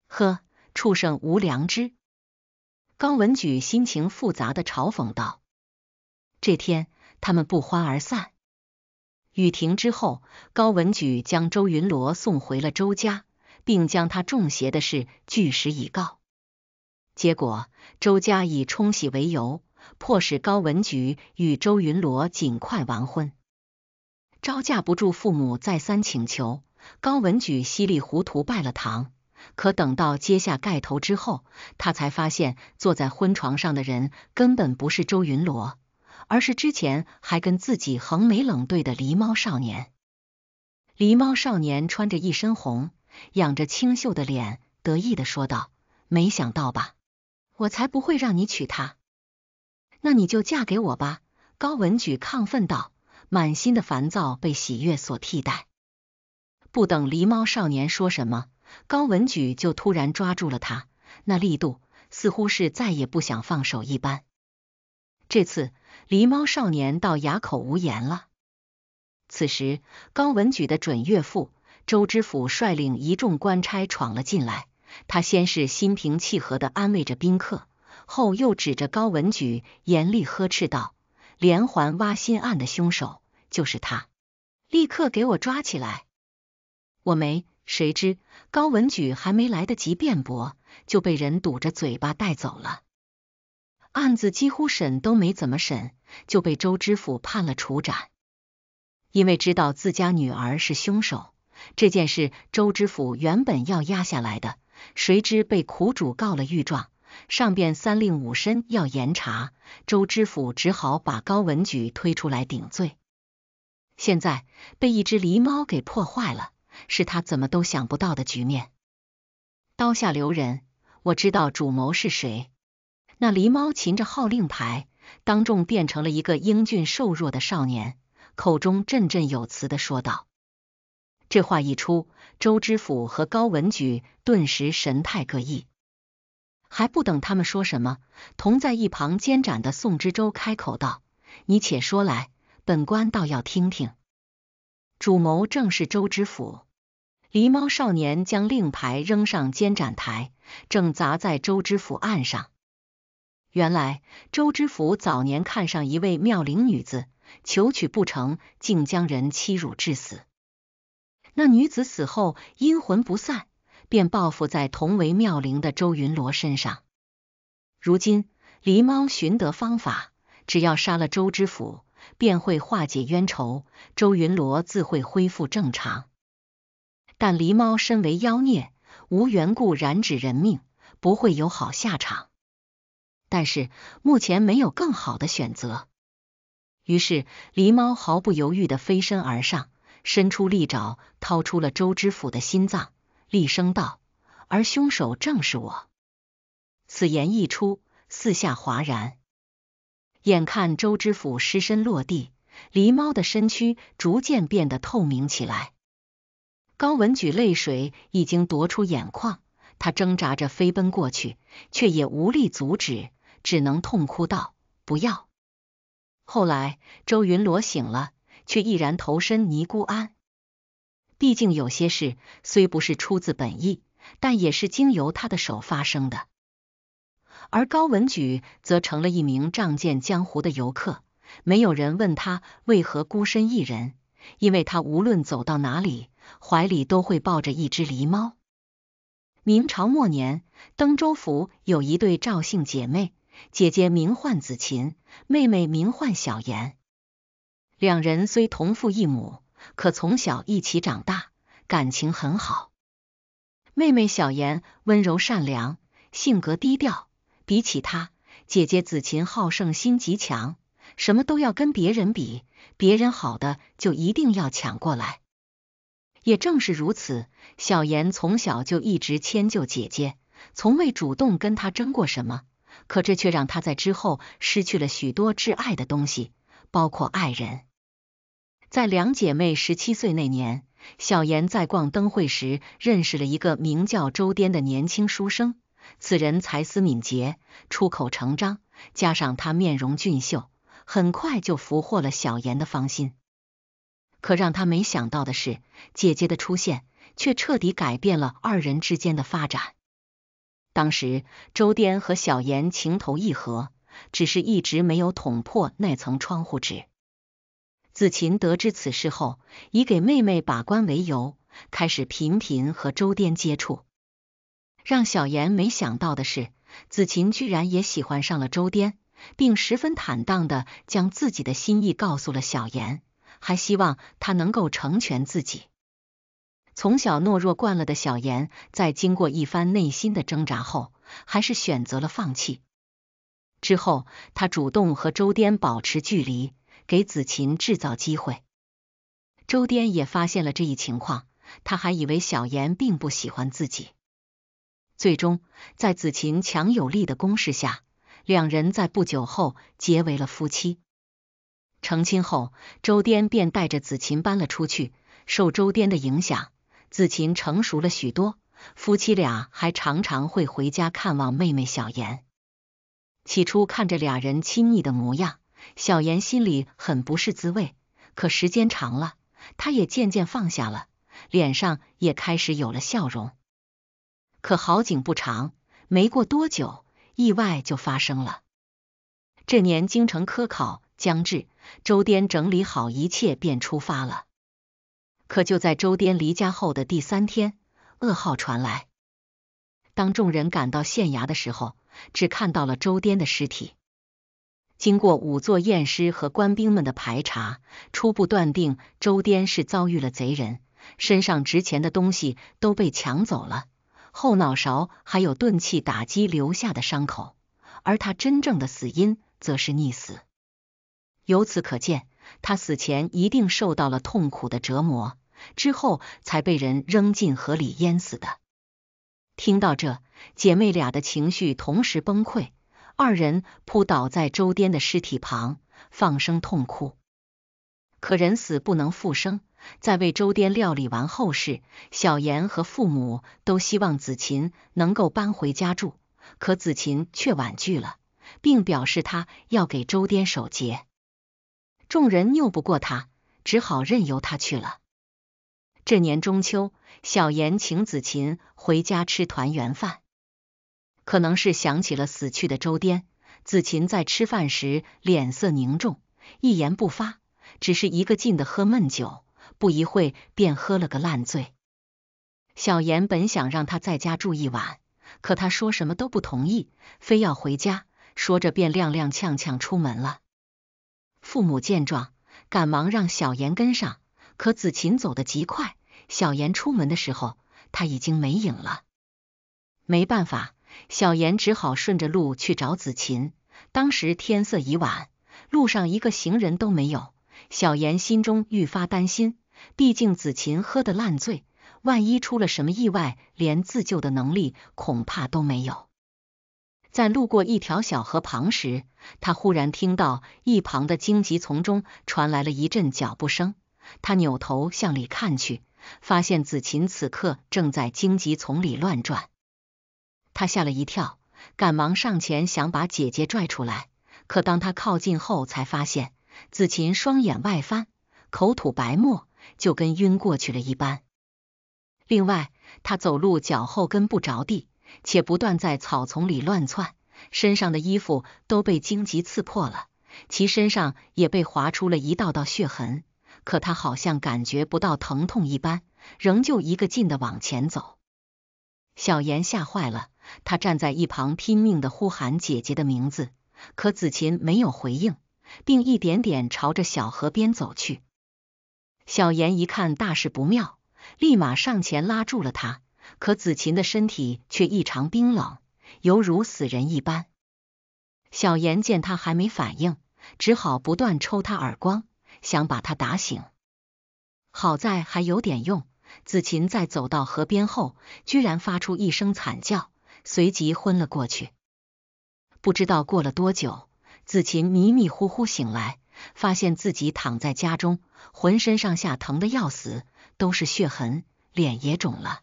呵，畜生无良知。高文举心情复杂的嘲讽道：“这天，他们不欢而散。雨停之后，高文举将周云罗送回了周家，并将他中邪的事据实以告。结果，周家以冲喜为由，迫使高文举与周云罗尽快完婚。招架不住父母再三请求，高文举稀里糊涂拜了堂。”可等到揭下盖头之后，他才发现坐在婚床上的人根本不是周云罗，而是之前还跟自己横眉冷对的狸猫少年。狸猫少年穿着一身红，仰着清秀的脸，得意的说道：“没想到吧？我才不会让你娶她，那你就嫁给我吧！”高文举亢奋道，满心的烦躁被喜悦所替代。不等狸猫少年说什么。高文举就突然抓住了他，那力度似乎是再也不想放手一般。这次狸猫少年倒哑口无言了。此时，高文举的准岳父周知府率领一众官差闯了进来。他先是心平气和的安慰着宾客，后又指着高文举严厉呵斥道：“连环挖心案的凶手就是他，立刻给我抓起来！”我没。谁知高文举还没来得及辩驳，就被人堵着嘴巴带走了。案子几乎审都没怎么审，就被周知府判了处斩。因为知道自家女儿是凶手这件事，周知府原本要压下来的，谁知被苦主告了御状，上边三令五申要严查，周知府只好把高文举推出来顶罪。现在被一只狸猫给破坏了。是他怎么都想不到的局面。刀下留人，我知道主谋是谁。那狸猫擒着号令牌，当众变成了一个英俊瘦弱的少年，口中振振有词的说道。这话一出，周知府和高文举顿时神态各异。还不等他们说什么，同在一旁监斩的宋知州开口道：“你且说来，本官倒要听听。”主谋正是周知府。狸猫少年将令牌扔上监斩台，正砸在周知府案上。原来，周知府早年看上一位妙龄女子，求娶不成，竟将人欺辱致死。那女子死后阴魂不散，便报复在同为妙龄的周云罗身上。如今，狸猫寻得方法，只要杀了周知府。便会化解冤仇，周云罗自会恢复正常。但狸猫身为妖孽，无缘故染指人命，不会有好下场。但是目前没有更好的选择，于是狸猫毫不犹豫的飞身而上，伸出利爪掏出了周知府的心脏，厉声道：“而凶手正是我。”此言一出，四下哗然。眼看周知府尸身落地，狸猫的身躯逐渐变得透明起来。高文举泪水已经夺出眼眶，他挣扎着飞奔过去，却也无力阻止，只能痛哭道：“不要！”后来，周云罗醒了，却毅然投身尼姑庵。毕竟有些事虽不是出自本意，但也是经由他的手发生的。而高文举则成了一名仗剑江湖的游客，没有人问他为何孤身一人，因为他无论走到哪里，怀里都会抱着一只狸猫。明朝末年，登州府有一对赵姓姐妹，姐姐名唤子琴，妹妹名唤小妍。两人虽同父异母，可从小一起长大，感情很好。妹妹小妍温柔善良，性格低调。比起她姐姐子琴，好胜心极强，什么都要跟别人比，别人好的就一定要抢过来。也正是如此，小妍从小就一直迁就姐姐，从未主动跟她争过什么。可这却让她在之后失去了许多挚爱的东西，包括爱人。在两姐妹十七岁那年，小妍在逛灯会时认识了一个名叫周颠的年轻书生。此人才思敏捷，出口成章，加上他面容俊秀，很快就俘获了小妍的芳心。可让他没想到的是，姐姐的出现却彻底改变了二人之间的发展。当时，周颠和小妍情投意合，只是一直没有捅破那层窗户纸。子琴得知此事后，以给妹妹把关为由，开始频频和周颠接触。让小妍没想到的是，子琴居然也喜欢上了周颠，并十分坦荡的将自己的心意告诉了小妍，还希望他能够成全自己。从小懦弱惯了的小妍，在经过一番内心的挣扎后，还是选择了放弃。之后，他主动和周颠保持距离，给子琴制造机会。周颠也发现了这一情况，他还以为小妍并不喜欢自己。最终，在子琴强有力的攻势下，两人在不久后结为了夫妻。成亲后，周颠便带着子琴搬了出去。受周颠的影响，子琴成熟了许多。夫妻俩还常常会回家看望妹妹小妍。起初看着俩人亲昵的模样，小妍心里很不是滋味。可时间长了，她也渐渐放下了，脸上也开始有了笑容。可好景不长，没过多久，意外就发生了。这年京城科考将至，周颠整理好一切便出发了。可就在周颠离家后的第三天，噩耗传来。当众人赶到县衙的时候，只看到了周颠的尸体。经过仵作验尸和官兵们的排查，初步断定周颠是遭遇了贼人，身上值钱的东西都被抢走了。后脑勺还有钝器打击留下的伤口，而他真正的死因则是溺死。由此可见，他死前一定受到了痛苦的折磨，之后才被人扔进河里淹死的。听到这，姐妹俩的情绪同时崩溃，二人扑倒在周颠的尸体旁，放声痛哭。可人死不能复生。在为周颠料理完后事，小妍和父母都希望子琴能够搬回家住，可子琴却婉拒了，并表示他要给周颠守节。众人拗不过他，只好任由他去了。这年中秋，小妍请子琴回家吃团圆饭，可能是想起了死去的周颠，子琴在吃饭时脸色凝重，一言不发，只是一个劲的喝闷酒。不一会便喝了个烂醉。小严本想让他在家住一晚，可他说什么都不同意，非要回家。说着便踉踉跄跄出门了。父母见状，赶忙让小严跟上，可子琴走得极快，小严出门的时候他已经没影了。没办法，小严只好顺着路去找子琴。当时天色已晚，路上一个行人都没有，小严心中愈发担心。毕竟子琴喝的烂醉，万一出了什么意外，连自救的能力恐怕都没有。在路过一条小河旁时，他忽然听到一旁的荆棘丛中传来了一阵脚步声。他扭头向里看去，发现子琴此刻正在荆棘丛里乱转。他吓了一跳，赶忙上前想把姐姐拽出来。可当他靠近后，才发现子琴双眼外翻，口吐白沫。就跟晕过去了一般。另外，他走路脚后跟不着地，且不断在草丛里乱窜，身上的衣服都被荆棘刺破了，其身上也被划出了一道道血痕。可他好像感觉不到疼痛一般，仍旧一个劲的往前走。小妍吓坏了，她站在一旁拼命的呼喊姐姐的名字，可子琴没有回应，并一点点朝着小河边走去。小妍一看大事不妙，立马上前拉住了他。可子琴的身体却异常冰冷，犹如死人一般。小妍见他还没反应，只好不断抽他耳光，想把他打醒。好在还有点用，子琴在走到河边后，居然发出一声惨叫，随即昏了过去。不知道过了多久，子琴迷迷糊糊醒来。发现自己躺在家中，浑身上下疼得要死，都是血痕，脸也肿了。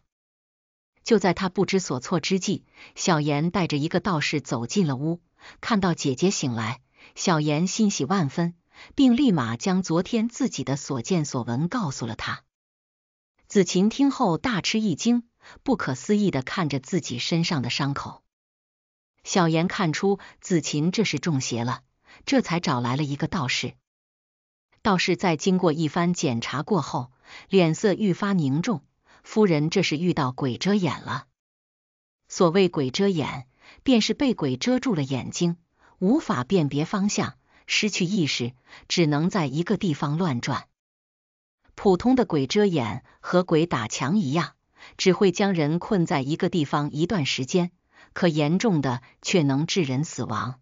就在他不知所措之际，小妍带着一个道士走进了屋，看到姐姐醒来，小妍欣喜万分，并立马将昨天自己的所见所闻告诉了他。子琴听后大吃一惊，不可思议的看着自己身上的伤口，小妍看出子琴这是中邪了。这才找来了一个道士。道士在经过一番检查过后，脸色愈发凝重。夫人这是遇到鬼遮眼了。所谓鬼遮眼，便是被鬼遮住了眼睛，无法辨别方向，失去意识，只能在一个地方乱转。普通的鬼遮眼和鬼打墙一样，只会将人困在一个地方一段时间；可严重的却能致人死亡。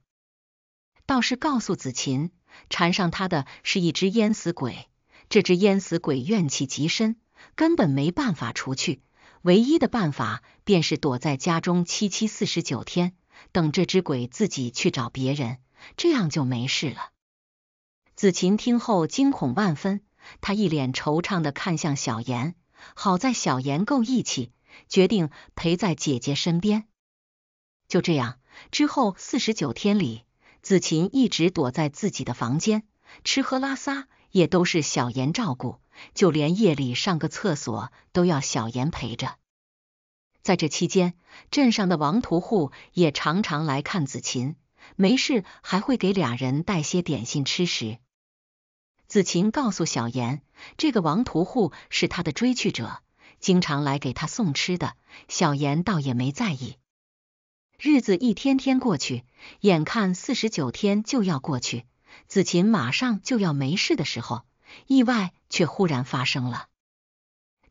倒是告诉子琴，缠上他的是一只淹死鬼。这只淹死鬼怨气极深，根本没办法除去。唯一的办法便是躲在家中七七四十九天，等这只鬼自己去找别人，这样就没事了。子琴听后惊恐万分，他一脸惆怅的看向小妍，好在小妍够义气，决定陪在姐姐身边。就这样，之后四十九天里。子琴一直躲在自己的房间，吃喝拉撒也都是小妍照顾，就连夜里上个厕所都要小妍陪着。在这期间，镇上的王屠户也常常来看子琴，没事还会给俩人带些点心吃食。子琴告诉小妍，这个王屠户是他的追去者，经常来给他送吃的。小妍倒也没在意。日子一天天过去，眼看四十九天就要过去，子琴马上就要没事的时候，意外却忽然发生了。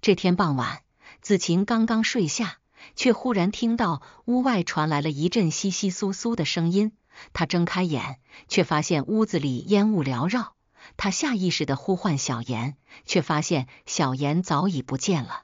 这天傍晚，子琴刚刚睡下，却忽然听到屋外传来了一阵窸窸窣窣的声音。他睁开眼，却发现屋子里烟雾缭绕。他下意识的呼唤小妍，却发现小妍早已不见了。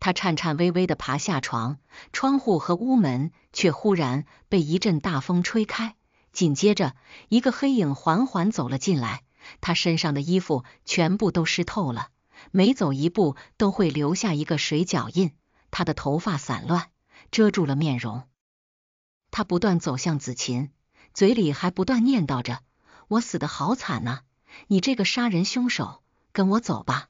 他颤颤巍巍地爬下床，窗户和屋门却忽然被一阵大风吹开，紧接着一个黑影缓缓走了进来。他身上的衣服全部都湿透了，每走一步都会留下一个水脚印。他的头发散乱，遮住了面容。他不断走向子琴，嘴里还不断念叨着：“我死的好惨呐，你这个杀人凶手，跟我走吧。”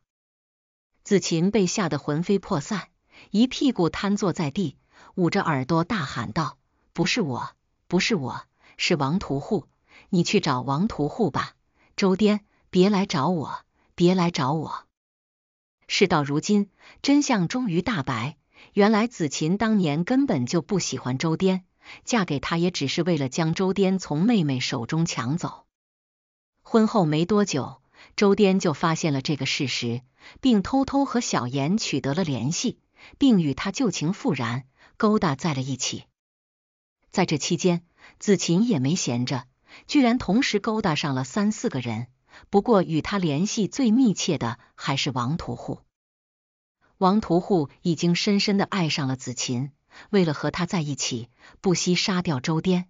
子琴被吓得魂飞魄散，一屁股瘫坐在地，捂着耳朵大喊道：“不是我，不是我，是王屠户！你去找王屠户吧，周颠，别来找我，别来找我！”事到如今，真相终于大白，原来子琴当年根本就不喜欢周颠，嫁给他也只是为了将周颠从妹妹手中抢走。婚后没多久。周颠就发现了这个事实，并偷偷和小严取得了联系，并与他旧情复燃，勾搭在了一起。在这期间，子琴也没闲着，居然同时勾搭上了三四个人。不过，与他联系最密切的还是王屠户。王屠户已经深深的爱上了子琴，为了和他在一起，不惜杀掉周颠。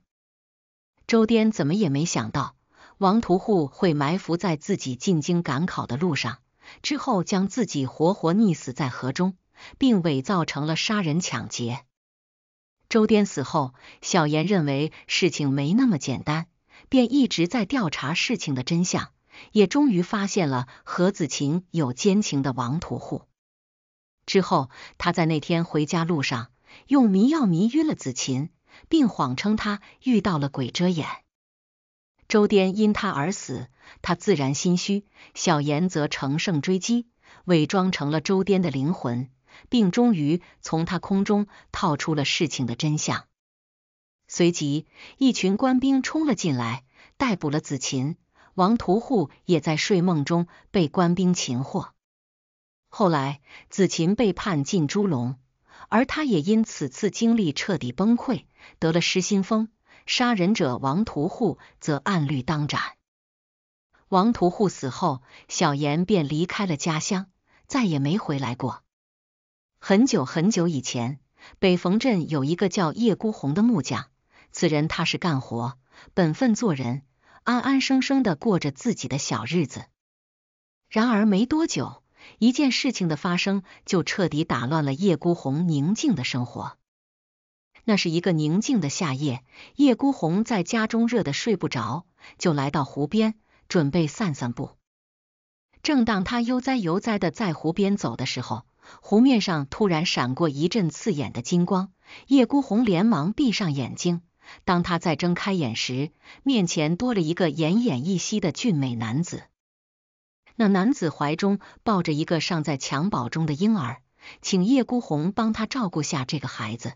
周颠怎么也没想到。王屠户会埋伏在自己进京赶考的路上，之后将自己活活溺死在河中，并伪造成了杀人抢劫。周颠死后，小严认为事情没那么简单，便一直在调查事情的真相，也终于发现了何子琴有奸情的王屠户。之后，他在那天回家路上用迷药迷晕了子琴，并谎称他遇到了鬼遮眼。周颠因他而死，他自然心虚。小严则乘胜追击，伪装成了周颠的灵魂，并终于从他空中套出了事情的真相。随即，一群官兵冲了进来，逮捕了子琴。王屠户也在睡梦中被官兵擒获。后来，子琴被判进猪笼，而他也因此次经历彻底崩溃，得了失心疯。杀人者王屠户则按律当斩。王屠户死后，小严便离开了家乡，再也没回来过。很久很久以前，北冯镇有一个叫叶孤鸿的木匠，此人踏实干活，本分做人，安安生生的过着自己的小日子。然而没多久，一件事情的发生就彻底打乱了叶孤鸿宁静的生活。那是一个宁静的夏夜，叶孤鸿在家中热得睡不着，就来到湖边准备散散步。正当他悠哉悠哉的在湖边走的时候，湖面上突然闪过一阵刺眼的金光，叶孤鸿连忙闭上眼睛。当他再睁开眼时，面前多了一个奄奄一息的俊美男子。那男子怀中抱着一个尚在襁褓中的婴儿，请叶孤鸿帮他照顾下这个孩子。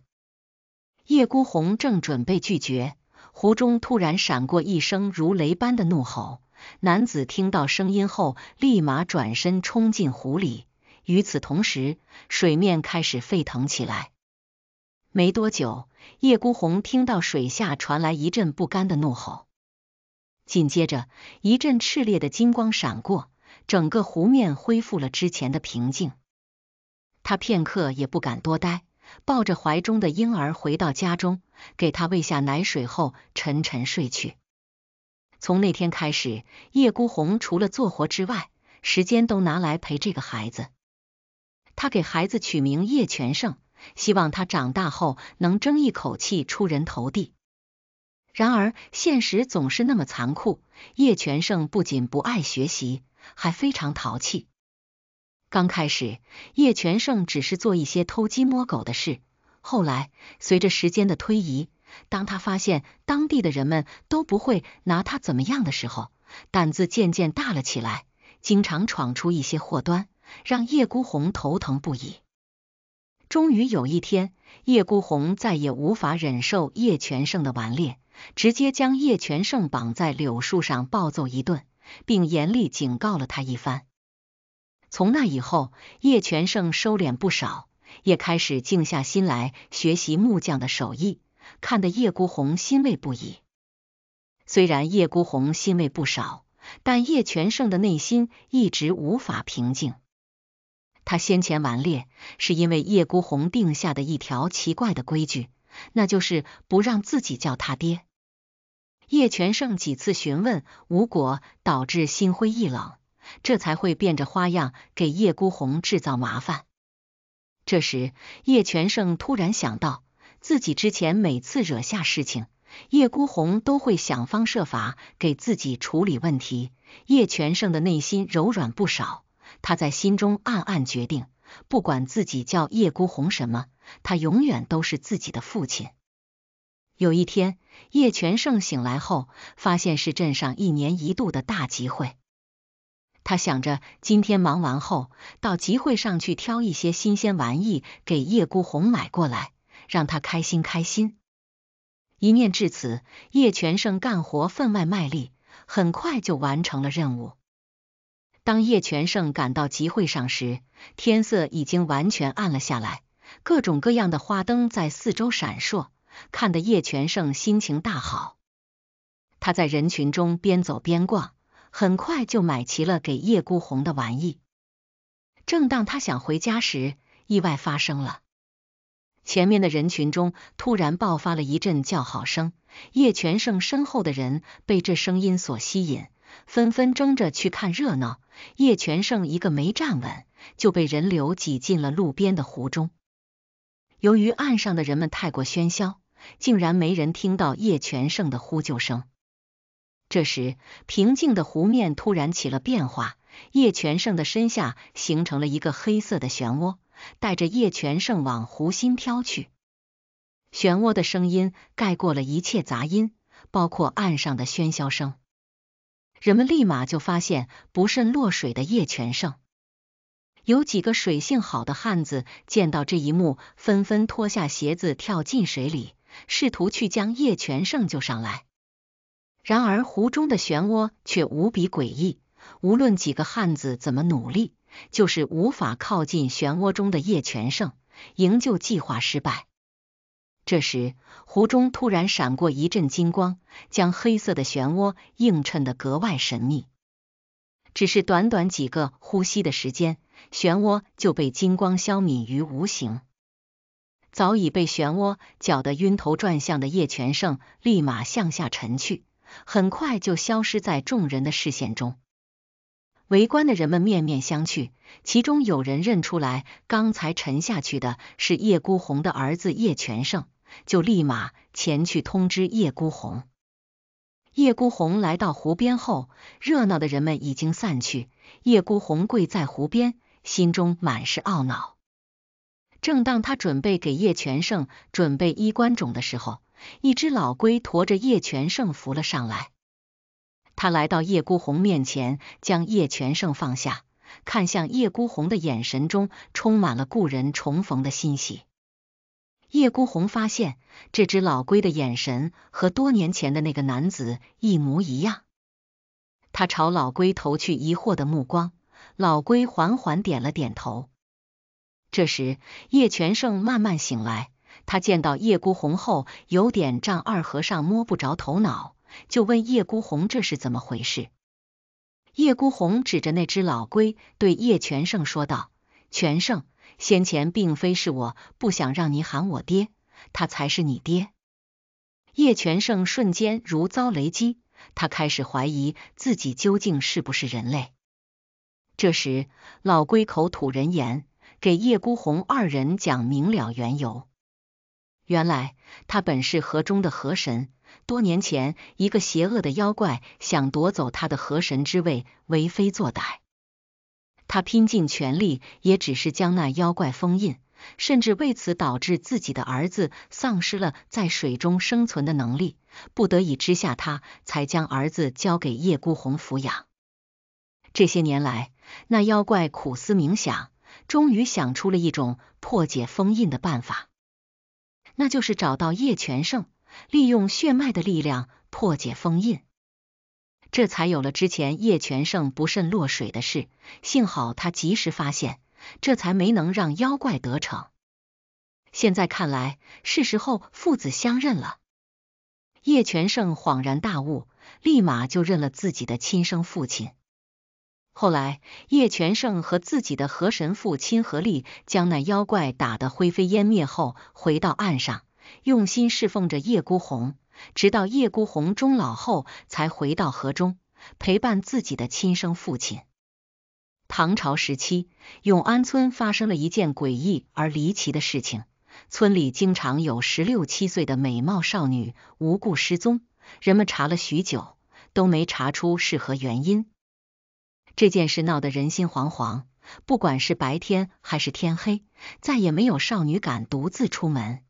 叶孤鸿正准备拒绝，湖中突然闪过一声如雷般的怒吼。男子听到声音后，立马转身冲进湖里。与此同时，水面开始沸腾起来。没多久，叶孤鸿听到水下传来一阵不甘的怒吼，紧接着一阵炽烈的金光闪过，整个湖面恢复了之前的平静。他片刻也不敢多待。抱着怀中的婴儿回到家中，给他喂下奶水后，沉沉睡去。从那天开始，叶孤鸿除了做活之外，时间都拿来陪这个孩子。他给孩子取名叶全胜，希望他长大后能争一口气，出人头地。然而，现实总是那么残酷。叶全胜不仅不爱学习，还非常淘气。刚开始，叶全胜只是做一些偷鸡摸狗的事。后来，随着时间的推移，当他发现当地的人们都不会拿他怎么样的时候，胆子渐渐大了起来，经常闯出一些祸端，让叶孤鸿头疼不已。终于有一天，叶孤鸿再也无法忍受叶全胜的顽劣，直接将叶全胜绑在柳树上暴揍一顿，并严厉警告了他一番。从那以后，叶全胜收敛不少，也开始静下心来学习木匠的手艺，看得叶孤鸿欣慰不已。虽然叶孤鸿欣慰不少，但叶全胜的内心一直无法平静。他先前顽劣，是因为叶孤鸿定下的一条奇怪的规矩，那就是不让自己叫他爹。叶全胜几次询问无果，导致心灰意冷。这才会变着花样给叶孤鸿制造麻烦。这时，叶全胜突然想到，自己之前每次惹下事情，叶孤鸿都会想方设法给自己处理问题。叶全胜的内心柔软不少，他在心中暗暗决定，不管自己叫叶孤鸿什么，他永远都是自己的父亲。有一天，叶全胜醒来后，发现是镇上一年一度的大集会。他想着今天忙完后到集会上去挑一些新鲜玩意给叶孤鸿买过来，让他开心开心。一念至此，叶全胜干活分外卖力，很快就完成了任务。当叶全胜赶到集会上时，天色已经完全暗了下来，各种各样的花灯在四周闪烁，看得叶全胜心情大好。他在人群中边走边逛。很快就买齐了给叶孤鸿的玩意。正当他想回家时，意外发生了。前面的人群中突然爆发了一阵叫好声，叶全胜身后的人被这声音所吸引，纷纷争着去看热闹。叶全胜一个没站稳，就被人流挤进了路边的湖中。由于岸上的人们太过喧嚣，竟然没人听到叶全胜的呼救声。这时，平静的湖面突然起了变化，叶全胜的身下形成了一个黑色的漩涡，带着叶全胜往湖心飘去。漩涡的声音盖过了一切杂音，包括岸上的喧嚣声。人们立马就发现不慎落水的叶全胜。有几个水性好的汉子见到这一幕，纷纷脱下鞋子跳进水里，试图去将叶全胜救上来。然而，湖中的漩涡却无比诡异。无论几个汉子怎么努力，就是无法靠近漩涡中的叶全胜，营救计划失败。这时，湖中突然闪过一阵金光，将黑色的漩涡映衬得格外神秘。只是短短几个呼吸的时间，漩涡就被金光消泯于无形。早已被漩涡搅得晕头转向的叶全胜，立马向下沉去。很快就消失在众人的视线中，围观的人们面面相觑，其中有人认出来刚才沉下去的是叶孤鸿的儿子叶全胜，就立马前去通知叶孤鸿。叶孤鸿来到湖边后，热闹的人们已经散去，叶孤鸿跪在湖边，心中满是懊恼。正当他准备给叶全胜准备衣冠冢的时候。一只老龟驮着叶全胜浮了上来，他来到叶孤鸿面前，将叶全胜放下，看向叶孤鸿的眼神中充满了故人重逢的欣喜。叶孤鸿发现这只老龟的眼神和多年前的那个男子一模一样，他朝老龟投去疑惑的目光，老龟缓缓点了点头。这时，叶全胜慢慢醒来。他见到叶孤鸿后，有点丈二和尚摸不着头脑，就问叶孤鸿这是怎么回事。叶孤鸿指着那只老龟，对叶全胜说道：“全胜，先前并非是我不想让你喊我爹，他才是你爹。”叶全胜瞬间如遭雷击，他开始怀疑自己究竟是不是人类。这时，老龟口吐人言，给叶孤鸿二人讲明了缘由。原来他本是河中的河神，多年前一个邪恶的妖怪想夺走他的河神之位，为非作歹。他拼尽全力，也只是将那妖怪封印，甚至为此导致自己的儿子丧失了在水中生存的能力。不得已之下，他才将儿子交给叶孤鸿抚养。这些年来，那妖怪苦思冥想，终于想出了一种破解封印的办法。那就是找到叶全胜，利用血脉的力量破解封印，这才有了之前叶全胜不慎落水的事。幸好他及时发现，这才没能让妖怪得逞。现在看来，是时候父子相认了。叶全胜恍然大悟，立马就认了自己的亲生父亲。后来，叶全胜和自己的河神父亲合力将那妖怪打得灰飞烟灭后，回到岸上，用心侍奉着叶孤鸿，直到叶孤鸿终老后，才回到河中陪伴自己的亲生父亲。唐朝时期，永安村发生了一件诡异而离奇的事情：村里经常有十六七岁的美貌少女无故失踪，人们查了许久，都没查出是何原因。这件事闹得人心惶惶，不管是白天还是天黑，再也没有少女敢独自出门。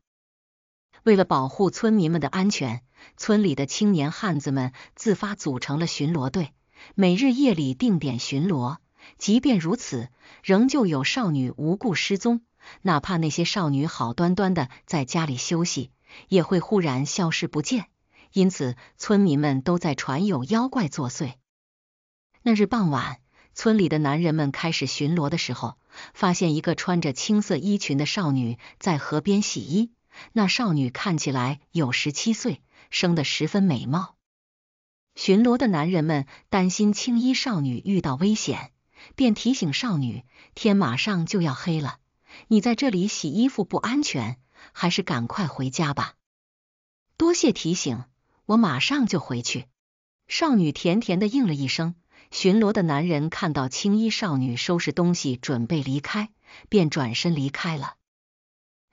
为了保护村民们的安全，村里的青年汉子们自发组成了巡逻队，每日夜里定点巡逻。即便如此，仍旧有少女无故失踪，哪怕那些少女好端端的在家里休息，也会忽然消失不见。因此，村民们都在传有妖怪作祟。那日傍晚，村里的男人们开始巡逻的时候，发现一个穿着青色衣裙的少女在河边洗衣。那少女看起来有十七岁，生得十分美貌。巡逻的男人们担心青衣少女遇到危险，便提醒少女：“天马上就要黑了，你在这里洗衣服不安全，还是赶快回家吧。”“多谢提醒，我马上就回去。”少女甜甜的应了一声。巡逻的男人看到青衣少女收拾东西准备离开，便转身离开了。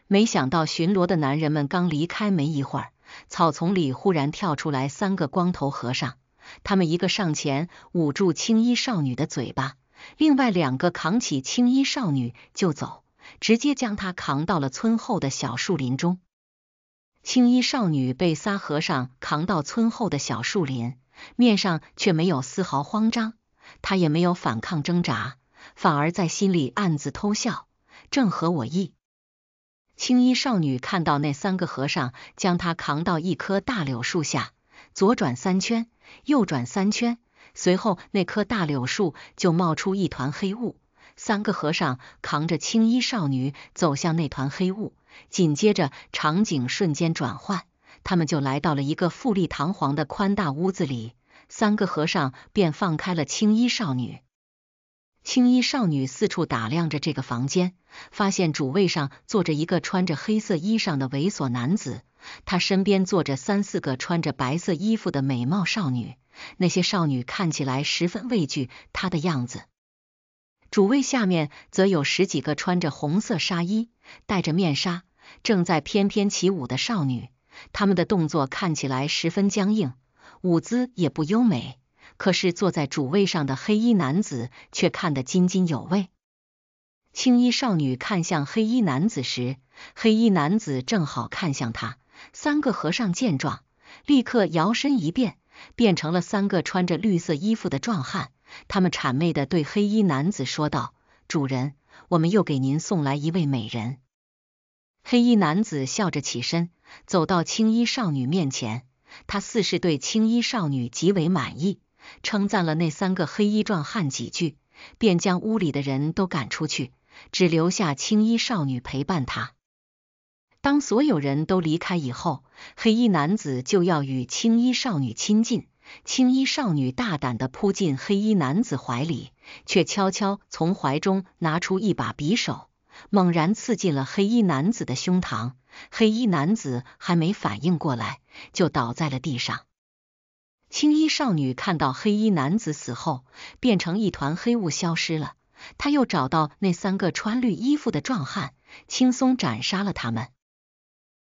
没想到巡逻的男人们刚离开没一会儿，草丛里忽然跳出来三个光头和尚，他们一个上前捂住青衣少女的嘴巴，另外两个扛起青衣少女就走，直接将她扛到了村后的小树林中。青衣少女被仨和尚扛到村后的小树林。面上却没有丝毫慌张，他也没有反抗挣扎，反而在心里暗自偷笑，正合我意。青衣少女看到那三个和尚将她扛到一棵大柳树下，左转三圈，右转三圈，随后那棵大柳树就冒出一团黑雾，三个和尚扛着青衣少女走向那团黑雾，紧接着场景瞬间转换。他们就来到了一个富丽堂皇的宽大屋子里，三个和尚便放开了青衣少女。青衣少女四处打量着这个房间，发现主位上坐着一个穿着黑色衣裳的猥琐男子，他身边坐着三四个穿着白色衣服的美貌少女，那些少女看起来十分畏惧他的样子。主位下面则有十几个穿着红色纱衣、戴着面纱，正在翩翩起舞的少女。他们的动作看起来十分僵硬，舞姿也不优美。可是坐在主位上的黑衣男子却看得津津有味。青衣少女看向黑衣男子时，黑衣男子正好看向他。三个和尚见状，立刻摇身一变，变成了三个穿着绿色衣服的壮汉。他们谄媚的对黑衣男子说道：“主人，我们又给您送来一位美人。”黑衣男子笑着起身。走到青衣少女面前，他似是对青衣少女极为满意，称赞了那三个黑衣壮汉几句，便将屋里的人都赶出去，只留下青衣少女陪伴他。当所有人都离开以后，黑衣男子就要与青衣少女亲近，青衣少女大胆的扑进黑衣男子怀里，却悄悄从怀中拿出一把匕首。猛然刺进了黑衣男子的胸膛，黑衣男子还没反应过来，就倒在了地上。青衣少女看到黑衣男子死后，变成一团黑雾消失了。她又找到那三个穿绿衣服的壮汉，轻松斩杀了他们。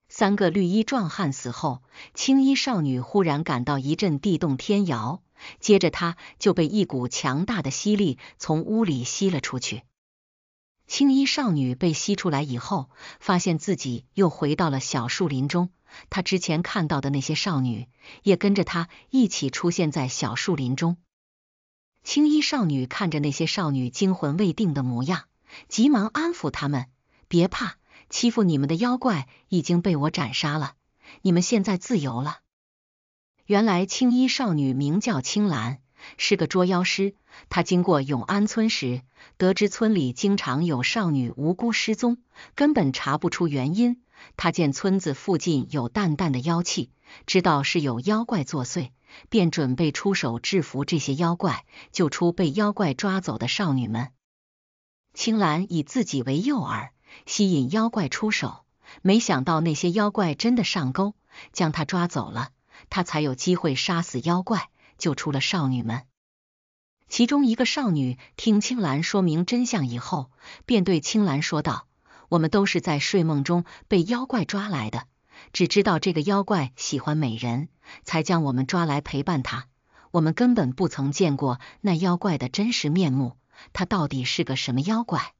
三个绿衣壮汉死后，青衣少女忽然感到一阵地动天摇，接着她就被一股强大的吸力从屋里吸了出去。青衣少女被吸出来以后，发现自己又回到了小树林中。她之前看到的那些少女，也跟着她一起出现在小树林中。青衣少女看着那些少女惊魂未定的模样，急忙安抚他们：“别怕，欺负你们的妖怪已经被我斩杀了，你们现在自由了。”原来青衣少女名叫青兰，是个捉妖师。他经过永安村时，得知村里经常有少女无辜失踪，根本查不出原因。他见村子附近有淡淡的妖气，知道是有妖怪作祟，便准备出手制服这些妖怪，救出被妖怪抓走的少女们。青兰以自己为诱饵，吸引妖怪出手，没想到那些妖怪真的上钩，将他抓走了，他才有机会杀死妖怪，救出了少女们。其中一个少女听青兰说明真相以后，便对青兰说道：“我们都是在睡梦中被妖怪抓来的，只知道这个妖怪喜欢美人才将我们抓来陪伴他。我们根本不曾见过那妖怪的真实面目，他到底是个什么妖怪？”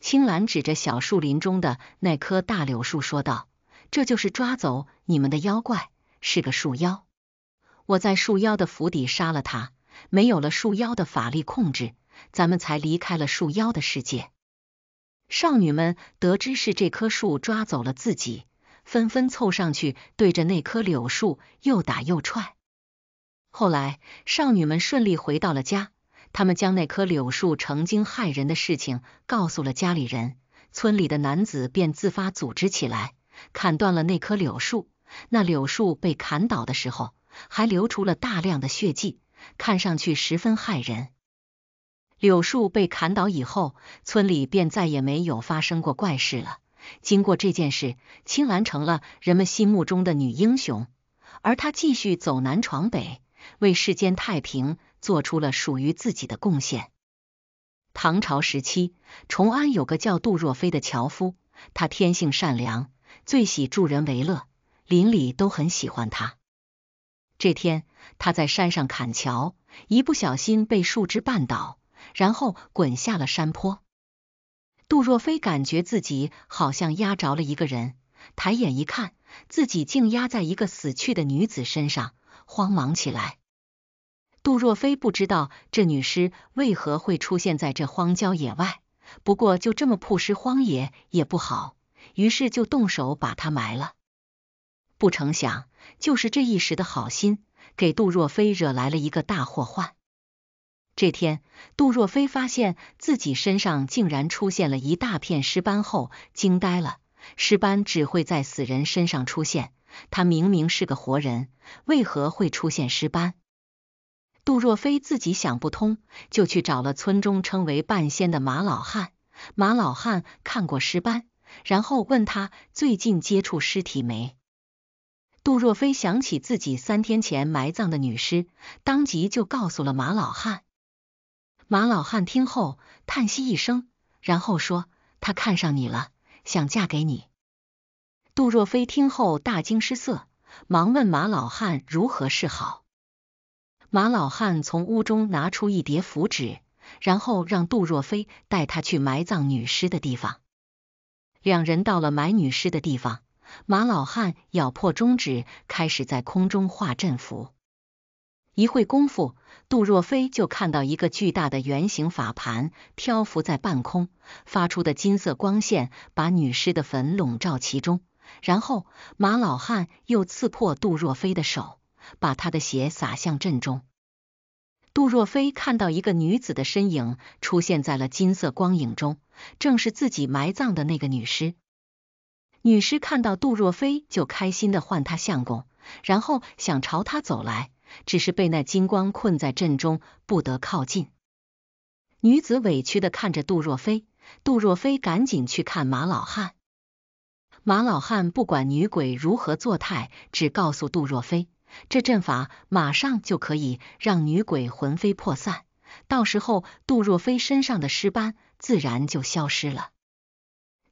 青兰指着小树林中的那棵大柳树说道：“这就是抓走你们的妖怪，是个树妖。我在树妖的府邸杀了他。”没有了树妖的法力控制，咱们才离开了树妖的世界。少女们得知是这棵树抓走了自己，纷纷凑上去对着那棵柳树又打又踹。后来，少女们顺利回到了家。她们将那棵柳树曾经害人的事情告诉了家里人，村里的男子便自发组织起来砍断了那棵柳树。那柳树被砍倒的时候，还流出了大量的血迹。看上去十分骇人。柳树被砍倒以后，村里便再也没有发生过怪事了。经过这件事，青兰成了人们心目中的女英雄，而她继续走南闯北，为世间太平做出了属于自己的贡献。唐朝时期，崇安有个叫杜若飞的樵夫，他天性善良，最喜助人为乐，邻里都很喜欢他。这天，他在山上砍樵，一不小心被树枝绊倒，然后滚下了山坡。杜若飞感觉自己好像压着了一个人，抬眼一看，自己竟压在一个死去的女子身上，慌忙起来。杜若飞不知道这女尸为何会出现在这荒郊野外，不过就这么曝尸荒野也不好，于是就动手把她埋了。不成想，就是这一时的好心，给杜若飞惹来了一个大祸患。这天，杜若飞发现自己身上竟然出现了一大片尸斑后，惊呆了。尸斑只会在死人身上出现，他明明是个活人，为何会出现尸斑？杜若飞自己想不通，就去找了村中称为半仙的马老汉。马老汉看过尸斑，然后问他最近接触尸体没。杜若飞想起自己三天前埋葬的女尸，当即就告诉了马老汉。马老汉听后叹息一声，然后说：“他看上你了，想嫁给你。”杜若飞听后大惊失色，忙问马老汉如何是好。马老汉从屋中拿出一叠符纸，然后让杜若飞带他去埋葬女尸的地方。两人到了埋女尸的地方。马老汉咬破中指，开始在空中画阵符。一会功夫，杜若飞就看到一个巨大的圆形法盘漂浮在半空，发出的金色光线把女尸的坟笼罩其中。然后，马老汉又刺破杜若飞的手，把他的血洒向阵中。杜若飞看到一个女子的身影出现在了金色光影中，正是自己埋葬的那个女尸。女尸看到杜若飞，就开心的唤他相公，然后想朝他走来，只是被那金光困在阵中，不得靠近。女子委屈的看着杜若飞，杜若飞赶紧去看马老汉。马老汉不管女鬼如何作态，只告诉杜若飞，这阵法马上就可以让女鬼魂飞魄散，到时候杜若飞身上的尸斑自然就消失了。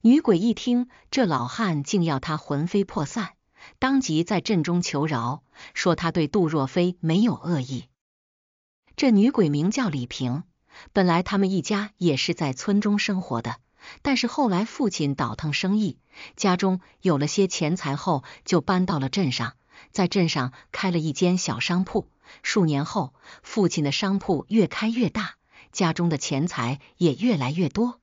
女鬼一听，这老汉竟要他魂飞魄散，当即在镇中求饶，说他对杜若飞没有恶意。这女鬼名叫李平，本来他们一家也是在村中生活的，但是后来父亲倒腾生意，家中有了些钱财后，就搬到了镇上，在镇上开了一间小商铺。数年后，父亲的商铺越开越大，家中的钱财也越来越多。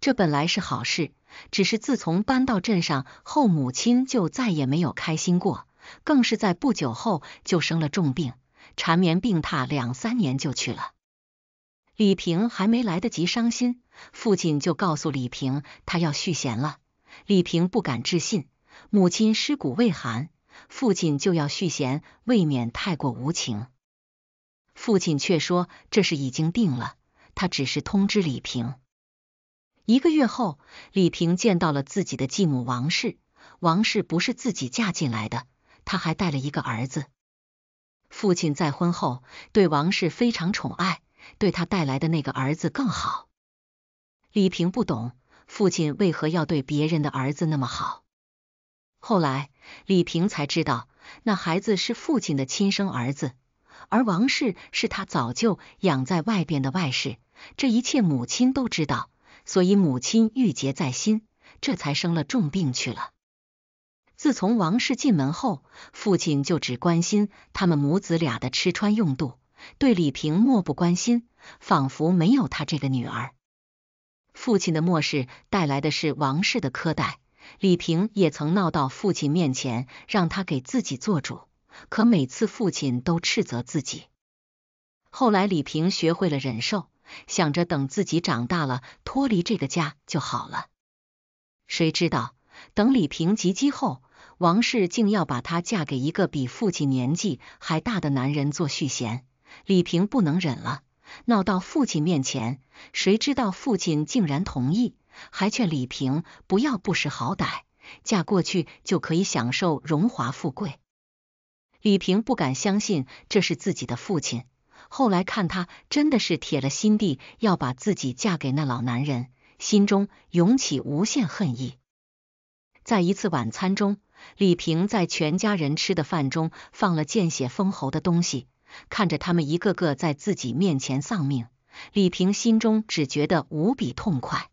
这本来是好事，只是自从搬到镇上后，母亲就再也没有开心过，更是在不久后就生了重病，缠绵病榻两三年就去了。李平还没来得及伤心，父亲就告诉李平他要续弦了。李平不敢置信，母亲尸骨未寒，父亲就要续弦，未免太过无情。父亲却说这事已经定了，他只是通知李平。一个月后，李平见到了自己的继母王氏。王氏不是自己嫁进来的，她还带了一个儿子。父亲再婚后，对王氏非常宠爱，对他带来的那个儿子更好。李平不懂父亲为何要对别人的儿子那么好。后来，李平才知道，那孩子是父亲的亲生儿子，而王氏是他早就养在外边的外室。这一切，母亲都知道。所以母亲郁结在心，这才生了重病去了。自从王氏进门后，父亲就只关心他们母子俩的吃穿用度，对李平漠不关心，仿佛没有他这个女儿。父亲的漠视带来的是王氏的苛待。李平也曾闹到父亲面前，让他给自己做主，可每次父亲都斥责自己。后来李平学会了忍受。想着等自己长大了脱离这个家就好了。谁知道等李平及笄后，王氏竟要把她嫁给一个比父亲年纪还大的男人做续弦。李平不能忍了，闹到父亲面前，谁知道父亲竟然同意，还劝李平不要不识好歹，嫁过去就可以享受荣华富贵。李平不敢相信这是自己的父亲。后来看他真的是铁了心地要把自己嫁给那老男人，心中涌起无限恨意。在一次晚餐中，李平在全家人吃的饭中放了见血封喉的东西，看着他们一个个在自己面前丧命，李平心中只觉得无比痛快。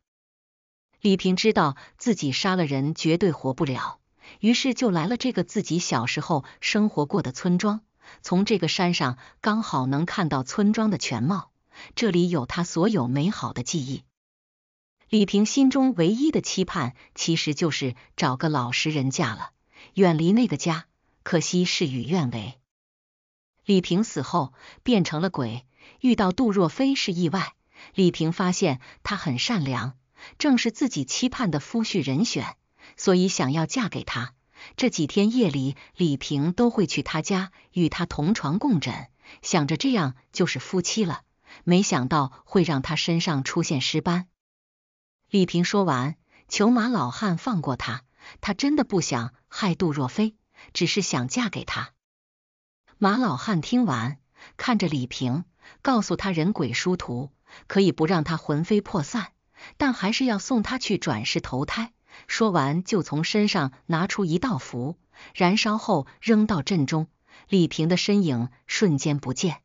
李平知道自己杀了人绝对活不了，于是就来了这个自己小时候生活过的村庄。从这个山上刚好能看到村庄的全貌，这里有他所有美好的记忆。李萍心中唯一的期盼，其实就是找个老实人嫁了，远离那个家。可惜事与愿违，李平死后变成了鬼，遇到杜若飞是意外。李平发现他很善良，正是自己期盼的夫婿人选，所以想要嫁给他。这几天夜里，李平都会去他家与他同床共枕，想着这样就是夫妻了。没想到会让他身上出现尸斑。李平说完，求马老汉放过他，他真的不想害杜若飞，只是想嫁给他。马老汉听完，看着李平，告诉他人鬼殊途，可以不让他魂飞魄散，但还是要送他去转世投胎。说完，就从身上拿出一道符，燃烧后扔到阵中。李平的身影瞬间不见。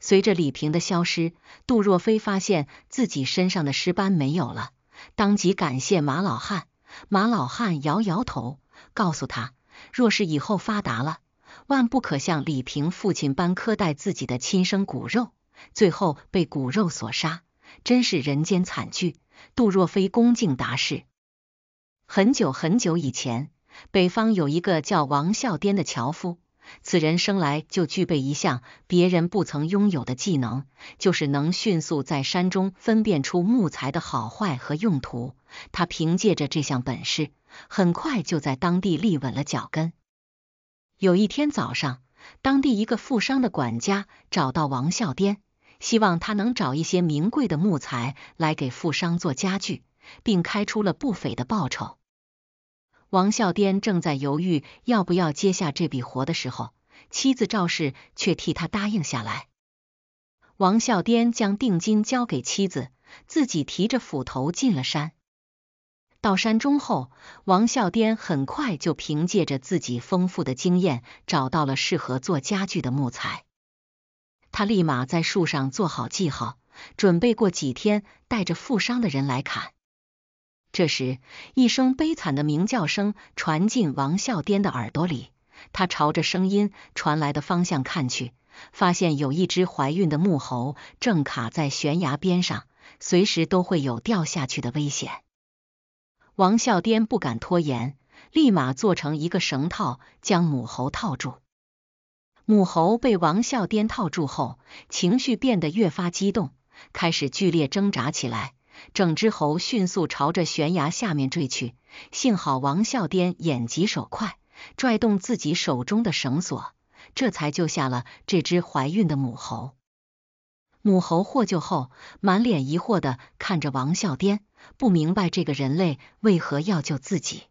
随着李平的消失，杜若飞发现自己身上的尸斑没有了，当即感谢马老汉。马老汉摇摇头，告诉他：若是以后发达了，万不可像李平父亲般苛待自己的亲生骨肉，最后被骨肉所杀，真是人间惨剧。杜若飞恭敬答是。很久很久以前，北方有一个叫王孝颠的樵夫。此人生来就具备一项别人不曾拥有的技能，就是能迅速在山中分辨出木材的好坏和用途。他凭借着这项本事，很快就在当地立稳了脚跟。有一天早上，当地一个富商的管家找到王孝颠，希望他能找一些名贵的木材来给富商做家具，并开出了不菲的报酬。王孝颠正在犹豫要不要接下这笔活的时候，妻子赵氏却替他答应下来。王孝颠将定金交给妻子，自己提着斧头进了山。到山中后，王孝颠很快就凭借着自己丰富的经验，找到了适合做家具的木材。他立马在树上做好记号，准备过几天带着富商的人来砍。这时，一声悲惨的鸣叫声传进王孝颠的耳朵里，他朝着声音传来的方向看去，发现有一只怀孕的母猴正卡在悬崖边上，随时都会有掉下去的危险。王孝颠不敢拖延，立马做成一个绳套，将母猴套住。母猴被王孝颠套住后，情绪变得越发激动，开始剧烈挣扎起来。整只猴迅速朝着悬崖下面坠去，幸好王孝颠眼疾手快，拽动自己手中的绳索，这才救下了这只怀孕的母猴。母猴获救后，满脸疑惑地看着王孝颠，不明白这个人类为何要救自己。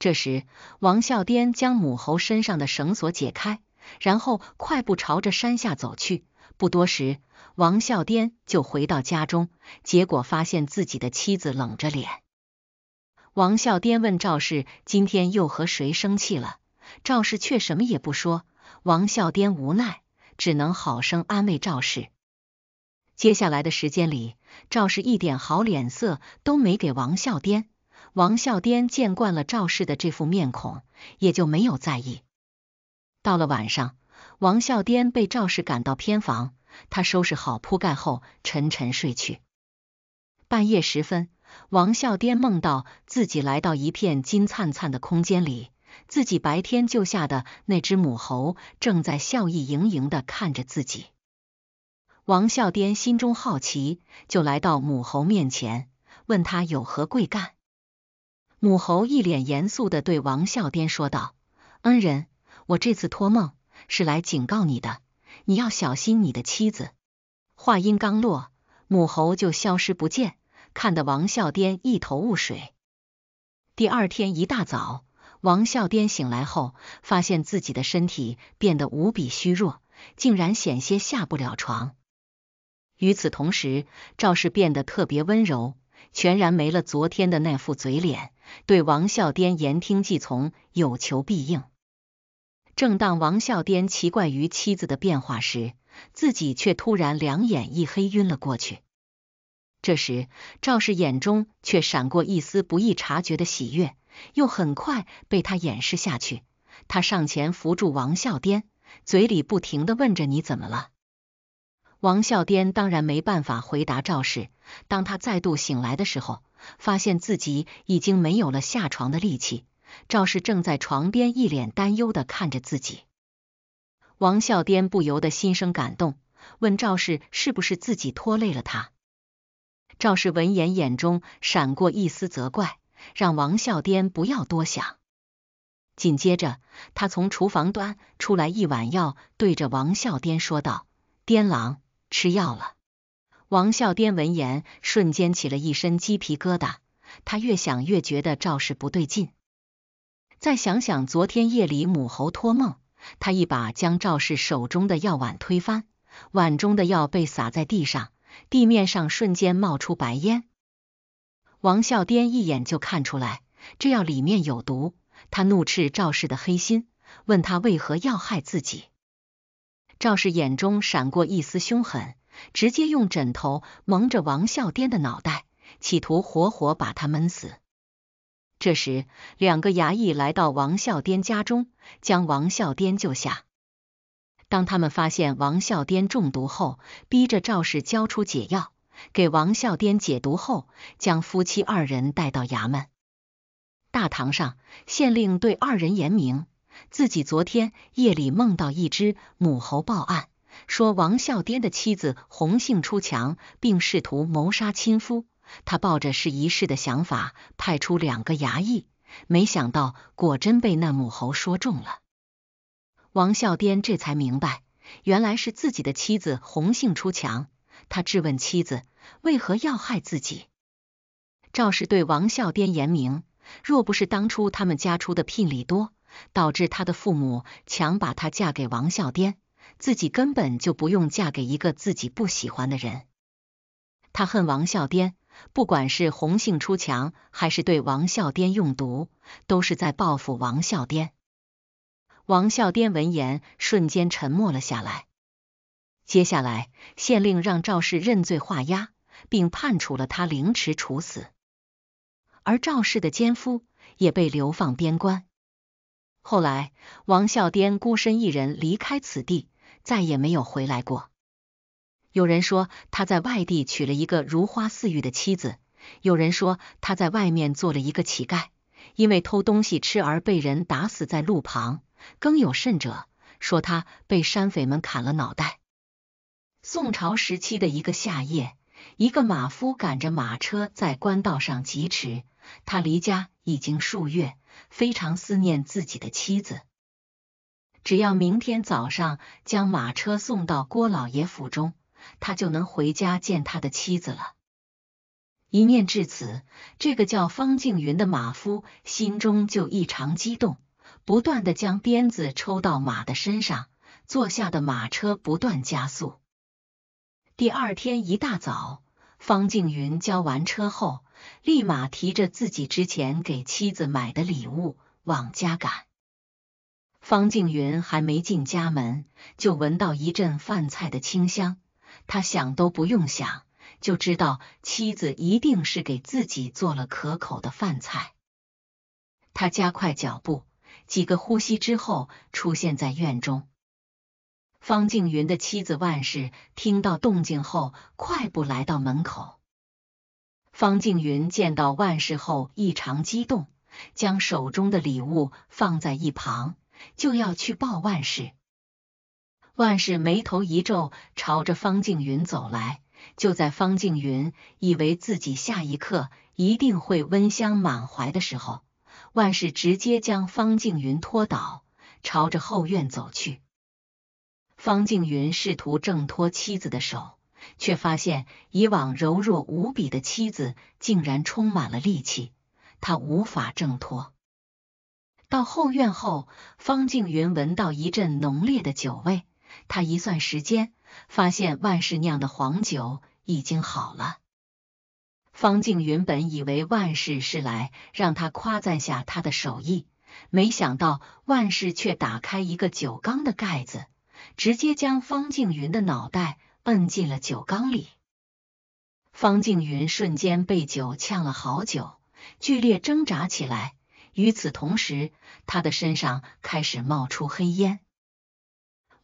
这时，王孝颠将母猴身上的绳索解开，然后快步朝着山下走去。不多时。王孝颠就回到家中，结果发现自己的妻子冷着脸。王孝颠问赵氏：“今天又和谁生气了？”赵氏却什么也不说。王孝颠无奈，只能好生安慰赵氏。接下来的时间里，赵氏一点好脸色都没给王孝颠。王孝颠见惯了赵氏的这副面孔，也就没有在意。到了晚上，王孝颠被赵氏赶到偏房。他收拾好铺盖后，沉沉睡去。半夜时分，王孝颠梦到自己来到一片金灿灿的空间里，自己白天救下的那只母猴正在笑意盈盈的看着自己。王孝颠心中好奇，就来到母猴面前，问他有何贵干。母猴一脸严肃的对王孝颠说道：“恩人，我这次托梦是来警告你的。”你要小心你的妻子。话音刚落，母猴就消失不见，看得王孝颠一头雾水。第二天一大早，王孝颠醒来后，发现自己的身体变得无比虚弱，竟然险些下不了床。与此同时，赵氏变得特别温柔，全然没了昨天的那副嘴脸，对王孝颠言听计从，有求必应。正当王孝颠奇怪于妻子的变化时，自己却突然两眼一黑，晕了过去。这时，赵氏眼中却闪过一丝不易察觉的喜悦，又很快被他掩饰下去。他上前扶住王孝颠，嘴里不停的问着：“你怎么了？”王孝颠当然没办法回答赵氏。当他再度醒来的时候，发现自己已经没有了下床的力气。赵氏正在床边一脸担忧的看着自己，王孝颠不由得心生感动，问赵氏是不是自己拖累了他？赵氏闻言，眼中闪过一丝责怪，让王孝颠不要多想。紧接着，他从厨房端出来一碗药，对着王孝颠说道：“颠郎，吃药了。”王孝颠闻言，瞬间起了一身鸡皮疙瘩，他越想越觉得赵氏不对劲。再想想昨天夜里母猴托梦，他一把将赵氏手中的药碗推翻，碗中的药被洒在地上，地面上瞬间冒出白烟。王孝颠一眼就看出来，这药里面有毒，他怒斥赵氏的黑心，问他为何要害自己。赵氏眼中闪过一丝凶狠，直接用枕头蒙着王孝颠的脑袋，企图活活把他闷死。这时，两个衙役来到王孝颠家中，将王孝颠救下。当他们发现王孝颠中毒后，逼着赵氏交出解药，给王孝颠解毒后，将夫妻二人带到衙门大堂上。县令对二人言明，自己昨天夜里梦到一只母猴报案，说王孝颠的妻子红杏出墙，并试图谋杀亲夫。他抱着试一试的想法派出两个衙役，没想到果真被那母猴说中了。王孝颠这才明白，原来是自己的妻子红杏出墙。他质问妻子，为何要害自己？赵氏对王孝颠严明，若不是当初他们家出的聘礼多，导致他的父母强把她嫁给王孝颠，自己根本就不用嫁给一个自己不喜欢的人。他恨王孝颠。不管是红杏出墙，还是对王孝颠用毒，都是在报复王孝颠。王孝颠闻言，瞬间沉默了下来。接下来，县令让赵氏认罪画押，并判处了他凌迟处死，而赵氏的奸夫也被流放边关。后来，王孝颠孤身一人离开此地，再也没有回来过。有人说他在外地娶了一个如花似玉的妻子；有人说他在外面做了一个乞丐，因为偷东西吃而被人打死在路旁；更有甚者说他被山匪们砍了脑袋。宋朝时期的一个夏夜，一个马夫赶着马车在官道上疾驰，他离家已经数月，非常思念自己的妻子。只要明天早上将马车送到郭老爷府中。他就能回家见他的妻子了。一念至此，这个叫方静云的马夫心中就异常激动，不断的将鞭子抽到马的身上，坐下的马车不断加速。第二天一大早，方静云交完车后，立马提着自己之前给妻子买的礼物往家赶。方静云还没进家门，就闻到一阵饭菜的清香。他想都不用想，就知道妻子一定是给自己做了可口的饭菜。他加快脚步，几个呼吸之后，出现在院中。方静云的妻子万氏听到动静后，快步来到门口。方静云见到万氏后异常激动，将手中的礼物放在一旁，就要去抱万氏。万氏眉头一皱，朝着方静云走来。就在方静云以为自己下一刻一定会温香满怀的时候，万氏直接将方静云拖倒，朝着后院走去。方静云试图挣脱妻子的手，却发现以往柔弱无比的妻子竟然充满了力气，他无法挣脱。到后院后，方静云闻到一阵浓烈的酒味。他一算时间，发现万氏酿的黄酒已经好了。方静云本以为万氏是来让他夸赞下他的手艺，没想到万氏却打开一个酒缸的盖子，直接将方静云的脑袋摁进了酒缸里。方静云瞬间被酒呛了好久，剧烈挣扎起来。与此同时，他的身上开始冒出黑烟。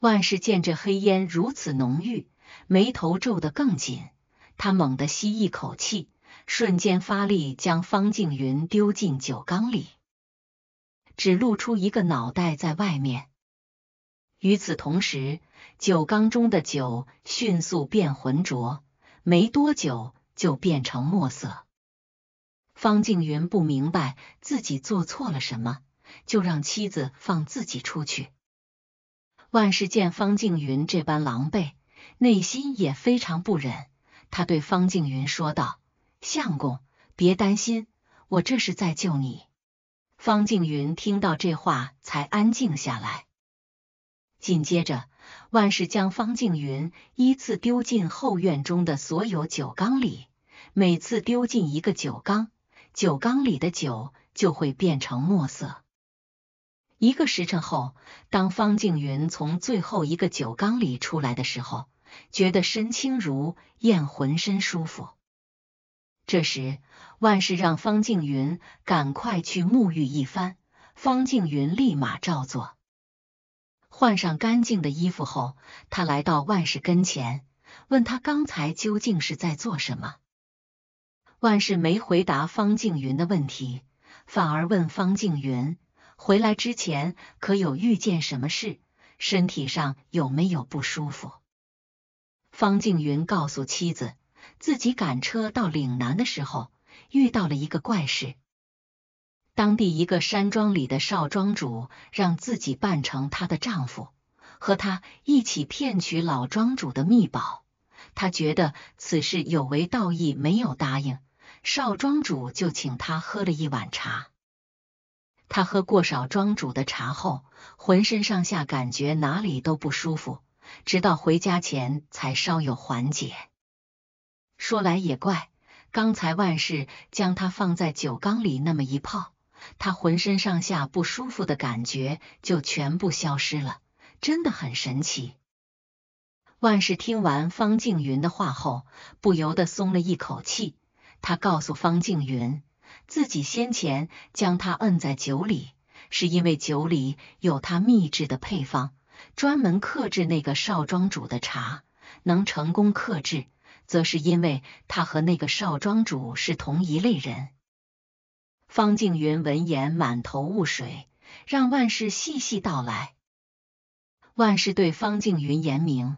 万事见这黑烟如此浓郁，眉头皱得更紧。他猛地吸一口气，瞬间发力，将方静云丢进酒缸里，只露出一个脑袋在外面。与此同时，酒缸中的酒迅速变浑浊，没多久就变成墨色。方静云不明白自己做错了什么，就让妻子放自己出去。万事见方静云这般狼狈，内心也非常不忍。他对方静云说道：“相公，别担心，我这是在救你。”方静云听到这话才安静下来。紧接着，万事将方静云依次丢进后院中的所有酒缸里，每次丢进一个酒缸，酒缸里的酒就会变成墨色。一个时辰后，当方静云从最后一个酒缸里出来的时候，觉得身轻如燕，浑身舒服。这时，万事让方静云赶快去沐浴一番。方静云立马照做，换上干净的衣服后，他来到万事跟前，问他刚才究竟是在做什么。万事没回答方静云的问题，反而问方静云。回来之前可有遇见什么事？身体上有没有不舒服？方静云告诉妻子，自己赶车到岭南的时候遇到了一个怪事，当地一个山庄里的少庄主让自己扮成他的丈夫，和他一起骗取老庄主的秘宝。他觉得此事有违道义，没有答应。少庄主就请他喝了一碗茶。他喝过少庄主的茶后，浑身上下感觉哪里都不舒服，直到回家前才稍有缓解。说来也怪，刚才万事将他放在酒缸里那么一泡，他浑身上下不舒服的感觉就全部消失了，真的很神奇。万事听完方静云的话后，不由得松了一口气。他告诉方静云。自己先前将他摁在酒里，是因为酒里有他秘制的配方，专门克制那个少庄主的茶。能成功克制，则是因为他和那个少庄主是同一类人。方静云闻言满头雾水，让万事细细道来。万事对方静云言明，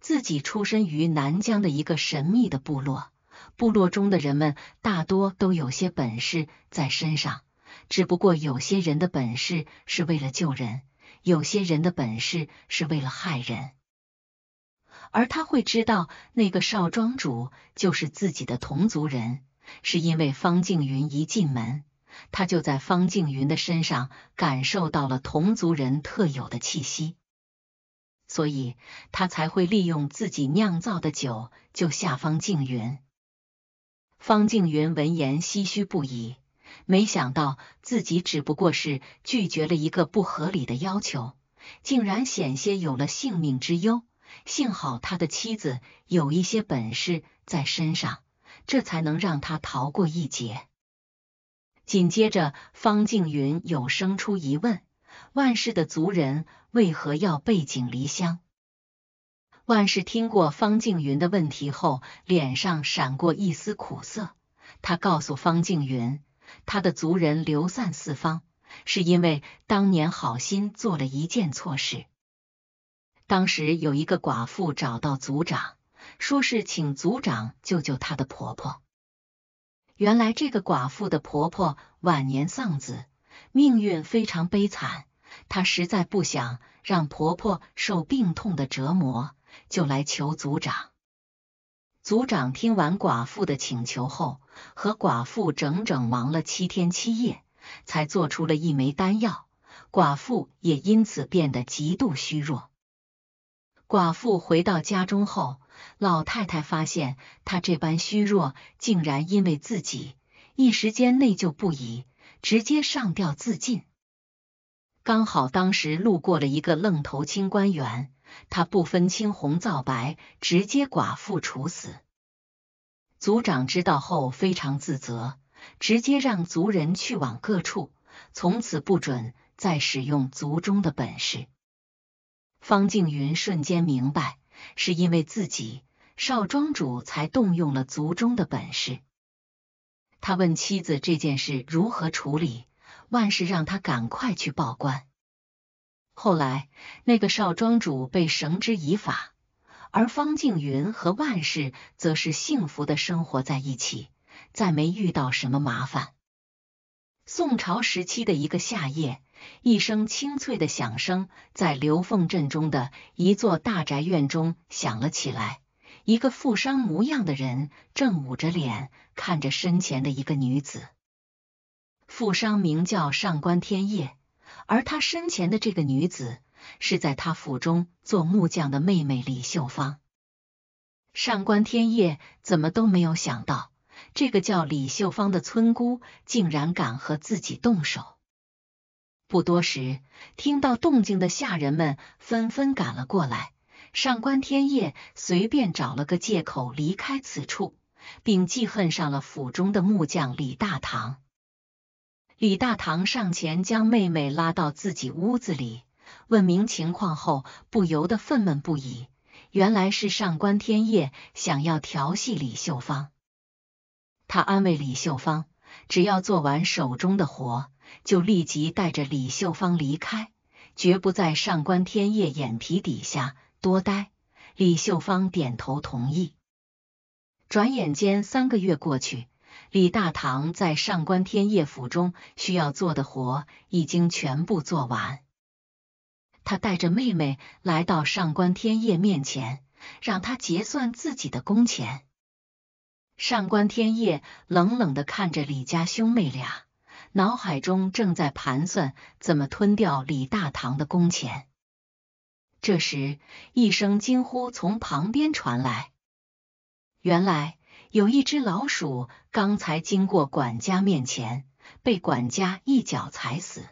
自己出身于南疆的一个神秘的部落。部落中的人们大多都有些本事在身上，只不过有些人的本事是为了救人，有些人的本事是为了害人。而他会知道那个少庄主就是自己的同族人，是因为方静云一进门，他就在方静云的身上感受到了同族人特有的气息，所以他才会利用自己酿造的酒救下方静云。方静云闻言唏嘘不已，没想到自己只不过是拒绝了一个不合理的要求，竟然险些有了性命之忧。幸好他的妻子有一些本事在身上，这才能让他逃过一劫。紧接着，方静云有生出疑问：万氏的族人为何要背井离乡？万氏听过方静云的问题后，脸上闪过一丝苦涩。他告诉方静云，他的族人流散四方，是因为当年好心做了一件错事。当时有一个寡妇找到族长，说是请族长救救她的婆婆。原来这个寡妇的婆婆晚年丧子，命运非常悲惨，她实在不想让婆婆受病痛的折磨。就来求族长。族长听完寡妇的请求后，和寡妇整整忙了七天七夜，才做出了一枚丹药。寡妇也因此变得极度虚弱。寡妇回到家中后，老太太发现她这般虚弱，竟然因为自己，一时间内疚不已，直接上吊自尽。刚好当时路过了一个愣头青官员。他不分青红皂白，直接寡妇处死。族长知道后非常自责，直接让族人去往各处，从此不准再使用族中的本事。方静云瞬间明白，是因为自己少庄主才动用了族中的本事。他问妻子这件事如何处理，万事让他赶快去报官。后来，那个少庄主被绳之以法，而方静云和万氏则是幸福的生活在一起，再没遇到什么麻烦。宋朝时期的一个夏夜，一声清脆的响声在刘凤镇中的一座大宅院中响了起来。一个富商模样的人正捂着脸看着身前的一个女子。富商名叫上官天叶。而他身前的这个女子，是在他府中做木匠的妹妹李秀芳。上官天业怎么都没有想到，这个叫李秀芳的村姑竟然敢和自己动手。不多时，听到动静的下人们纷纷赶了过来。上官天业随便找了个借口离开此处，并记恨上了府中的木匠李大堂。李大堂上前将妹妹拉到自己屋子里，问明情况后，不由得愤懑不已。原来是上官天烨想要调戏李秀芳，他安慰李秀芳，只要做完手中的活，就立即带着李秀芳离开，绝不在上官天烨眼皮底下多待。李秀芳点头同意。转眼间三个月过去。李大唐在上官天业府中需要做的活已经全部做完，他带着妹妹来到上官天业面前，让他结算自己的工钱。上官天业冷冷的看着李家兄妹俩，脑海中正在盘算怎么吞掉李大唐的工钱。这时，一声惊呼从旁边传来，原来。有一只老鼠刚才经过管家面前，被管家一脚踩死。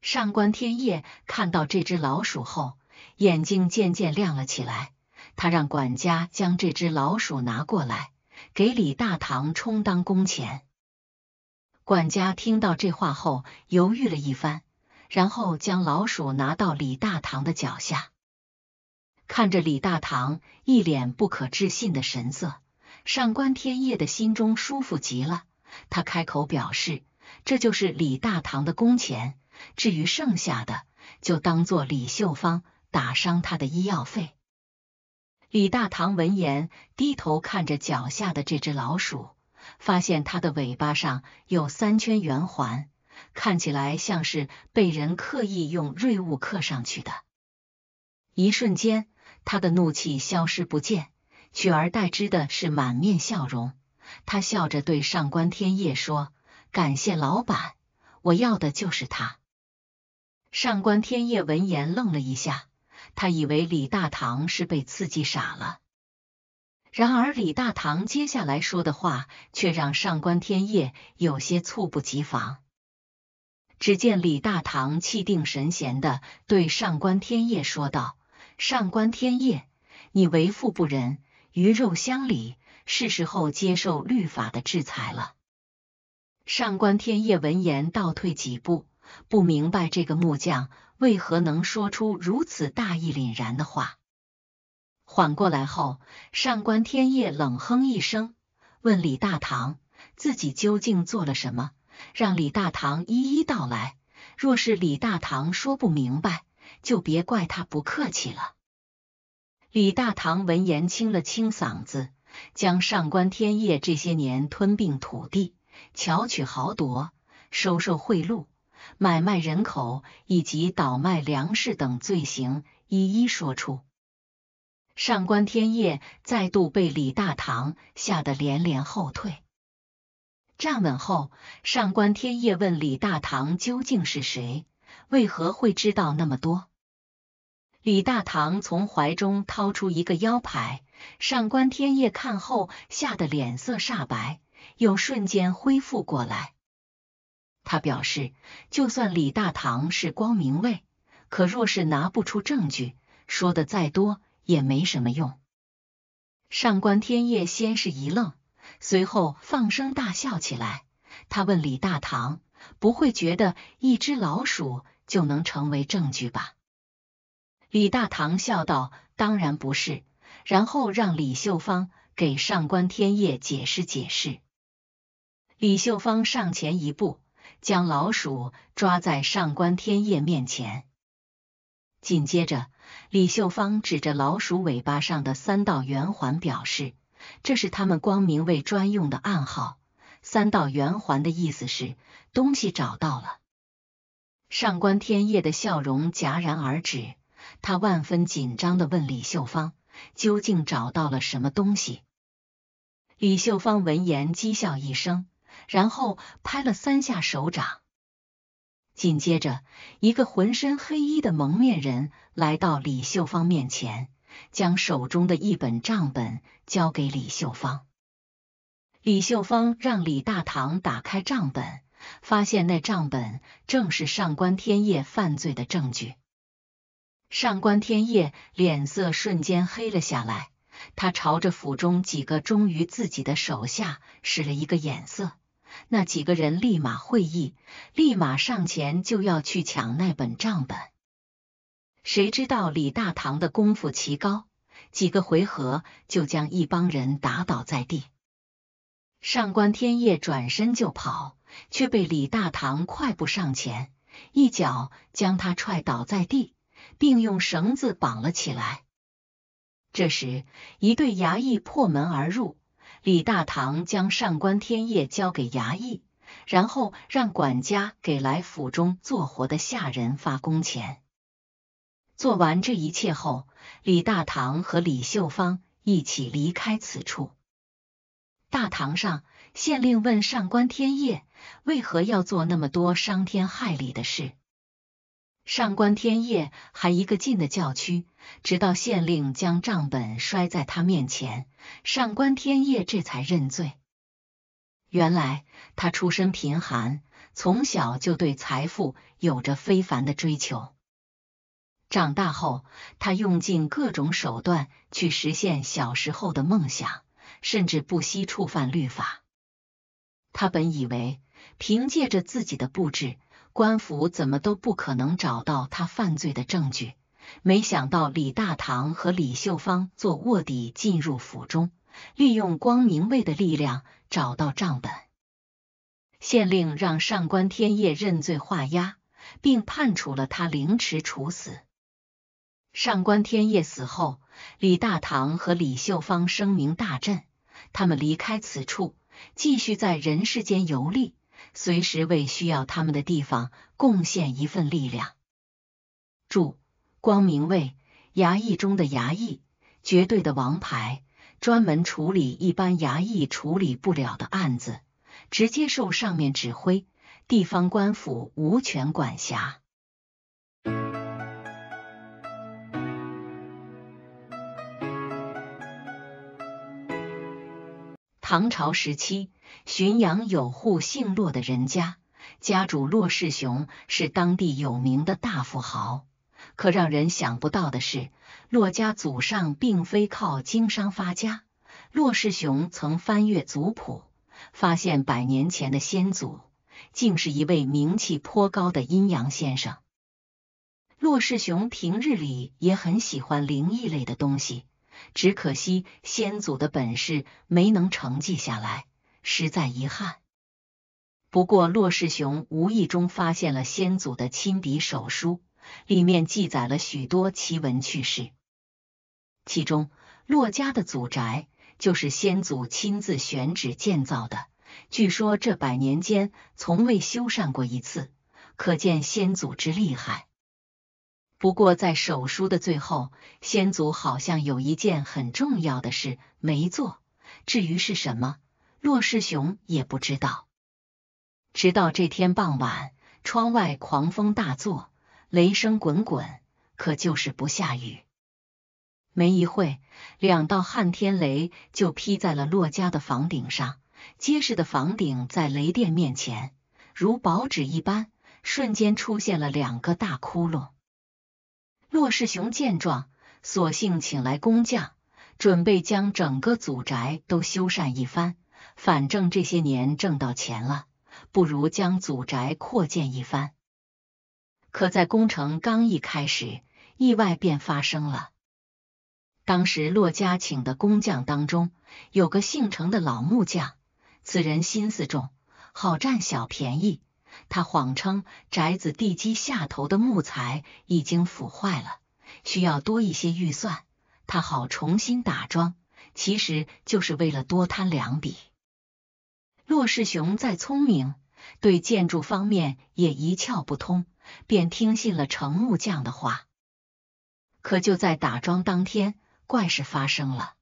上官天夜看到这只老鼠后，眼睛渐渐亮了起来。他让管家将这只老鼠拿过来，给李大堂充当工钱。管家听到这话后，犹豫了一番，然后将老鼠拿到李大堂的脚下，看着李大堂一脸不可置信的神色。上官天业的心中舒服极了，他开口表示，这就是李大唐的工钱，至于剩下的，就当做李秀芳打伤他的医药费。李大唐闻言，低头看着脚下的这只老鼠，发现它的尾巴上有三圈圆环，看起来像是被人刻意用锐物刻上去的。一瞬间，他的怒气消失不见。取而代之的是满面笑容，他笑着对上官天烨说：“感谢老板，我要的就是他。”上官天烨闻言愣了一下，他以为李大唐是被刺激傻了。然而李大唐接下来说的话却让上官天烨有些猝不及防。只见李大唐气定神闲的对上官天烨说道：“上官天烨，你为富不仁。”鱼肉乡里，是时候接受律法的制裁了。上官天夜闻言倒退几步，不明白这个木匠为何能说出如此大义凛然的话。缓过来后，上官天夜冷哼一声，问李大唐自己究竟做了什么，让李大唐一一道来。若是李大唐说不明白，就别怪他不客气了。李大唐闻言清了清嗓子，将上官天业这些年吞并土地、巧取豪夺、收受贿赂、买卖人口以及倒卖粮食等罪行一一说出。上官天业再度被李大唐吓得连连后退，站稳后，上官天业问李大唐究竟是谁，为何会知道那么多。李大唐从怀中掏出一个腰牌，上官天夜看后吓得脸色煞白，又瞬间恢复过来。他表示，就算李大唐是光明卫，可若是拿不出证据，说的再多也没什么用。上官天夜先是一愣，随后放声大笑起来。他问李大唐：“不会觉得一只老鼠就能成为证据吧？”李大堂笑道：“当然不是。”然后让李秀芳给上官天烨解释解释。李秀芳上前一步，将老鼠抓在上官天烨面前。紧接着，李秀芳指着老鼠尾巴上的三道圆环，表示这是他们光明卫专用的暗号。三道圆环的意思是东西找到了。上官天烨的笑容戛然而止。他万分紧张地问李秀芳：“究竟找到了什么东西？”李秀芳闻言讥笑一声，然后拍了三下手掌。紧接着，一个浑身黑衣的蒙面人来到李秀芳面前，将手中的一本账本交给李秀芳。李秀芳让李大堂打开账本，发现那账本正是上官天业犯罪的证据。上官天夜脸色瞬间黑了下来，他朝着府中几个忠于自己的手下使了一个眼色，那几个人立马会意，立马上前就要去抢那本账本。谁知道李大堂的功夫奇高，几个回合就将一帮人打倒在地。上官天夜转身就跑，却被李大堂快步上前，一脚将他踹倒在地。并用绳子绑了起来。这时，一队衙役破门而入，李大堂将上官天业交给衙役，然后让管家给来府中做活的下人发工钱。做完这一切后，李大堂和李秀芳一起离开此处。大堂上，县令问上官天业，为何要做那么多伤天害理的事？上官天业还一个劲的叫屈，直到县令将账本摔在他面前，上官天业这才认罪。原来他出身贫寒，从小就对财富有着非凡的追求。长大后，他用尽各种手段去实现小时候的梦想，甚至不惜触犯律法。他本以为凭借着自己的布置。官府怎么都不可能找到他犯罪的证据。没想到李大堂和李秀芳做卧底进入府中，利用光明卫的力量找到账本。县令让上官天业认罪画押，并判处了他凌迟处死。上官天业死后，李大堂和李秀芳声名大振。他们离开此处，继续在人世间游历。随时为需要他们的地方贡献一份力量。注：光明卫，衙役中的衙役，绝对的王牌，专门处理一般衙役处理不了的案子，直接受上面指挥，地方官府无权管辖。唐朝时期。浔阳有户姓骆的人家，家主骆世雄是当地有名的大富豪。可让人想不到的是，骆家祖上并非靠经商发家。骆世雄曾翻阅族谱，发现百年前的先祖竟是一位名气颇高的阴阳先生。骆世雄平日里也很喜欢灵异类的东西，只可惜先祖的本事没能承继下来。实在遗憾。不过骆世雄无意中发现了先祖的亲笔手书，里面记载了许多奇闻趣事。其中，骆家的祖宅就是先祖亲自选址建造的，据说这百年间从未修缮过一次，可见先祖之厉害。不过在手书的最后，先祖好像有一件很重要的事没做，至于是什么？骆世雄也不知道，直到这天傍晚，窗外狂风大作，雷声滚滚，可就是不下雨。没一会两道撼天雷就劈在了骆家的房顶上，结实的房顶在雷电面前如薄纸一般，瞬间出现了两个大窟窿。骆世雄见状，索性请来工匠，准备将整个祖宅都修缮一番。反正这些年挣到钱了，不如将祖宅扩建一番。可在工程刚一开始，意外便发生了。当时骆家请的工匠当中有个姓程的老木匠，此人心思重，好占小便宜。他谎称宅子地基下头的木材已经腐坏了，需要多一些预算，他好重新打桩，其实就是为了多贪两笔。骆世雄再聪明，对建筑方面也一窍不通，便听信了程木匠的话。可就在打桩当天，怪事发生了。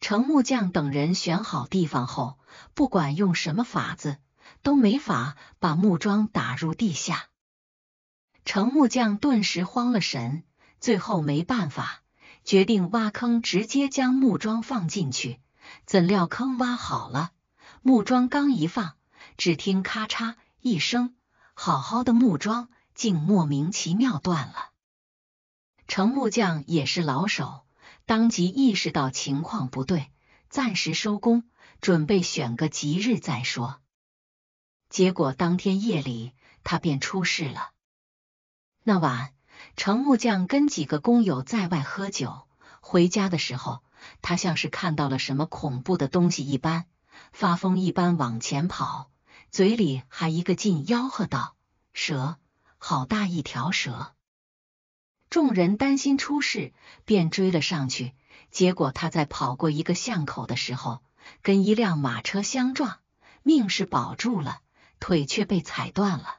程木匠等人选好地方后，不管用什么法子，都没法把木桩打入地下。程木匠顿时慌了神，最后没办法，决定挖坑，直接将木桩放进去。怎料坑挖好了。木桩刚一放，只听咔嚓一声，好好的木桩竟莫名其妙断了。程木匠也是老手，当即意识到情况不对，暂时收工，准备选个吉日再说。结果当天夜里，他便出事了。那晚，程木匠跟几个工友在外喝酒，回家的时候，他像是看到了什么恐怖的东西一般。发疯一般往前跑，嘴里还一个劲吆喝道：“蛇，好大一条蛇！”众人担心出事，便追了上去。结果他在跑过一个巷口的时候，跟一辆马车相撞，命是保住了，腿却被踩断了。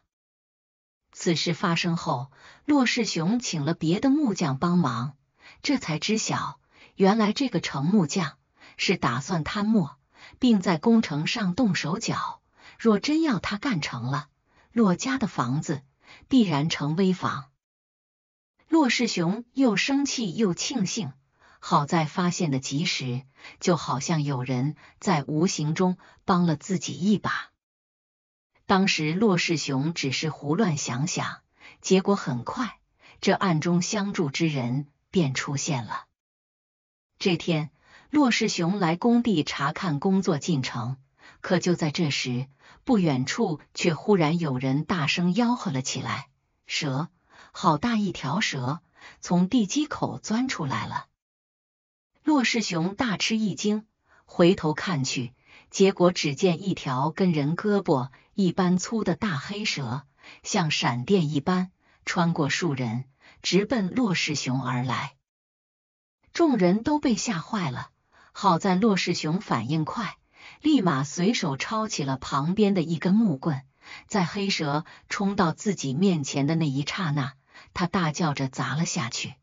此事发生后，骆世雄请了别的木匠帮忙，这才知晓，原来这个程木匠是打算贪墨。并在工程上动手脚，若真要他干成了，骆家的房子必然成危房。骆世雄又生气又庆幸，好在发现的及时，就好像有人在无形中帮了自己一把。当时骆世雄只是胡乱想想，结果很快，这暗中相助之人便出现了。这天。骆世雄来工地查看工作进程，可就在这时，不远处却忽然有人大声吆喝了起来：“蛇！好大一条蛇，从地基口钻出来了！”骆世雄大吃一惊，回头看去，结果只见一条跟人胳膊一般粗的大黑蛇，像闪电一般穿过树人，直奔骆世雄而来，众人都被吓坏了。好在骆世雄反应快，立马随手抄起了旁边的一根木棍，在黑蛇冲到自己面前的那一刹那，他大叫着砸了下去。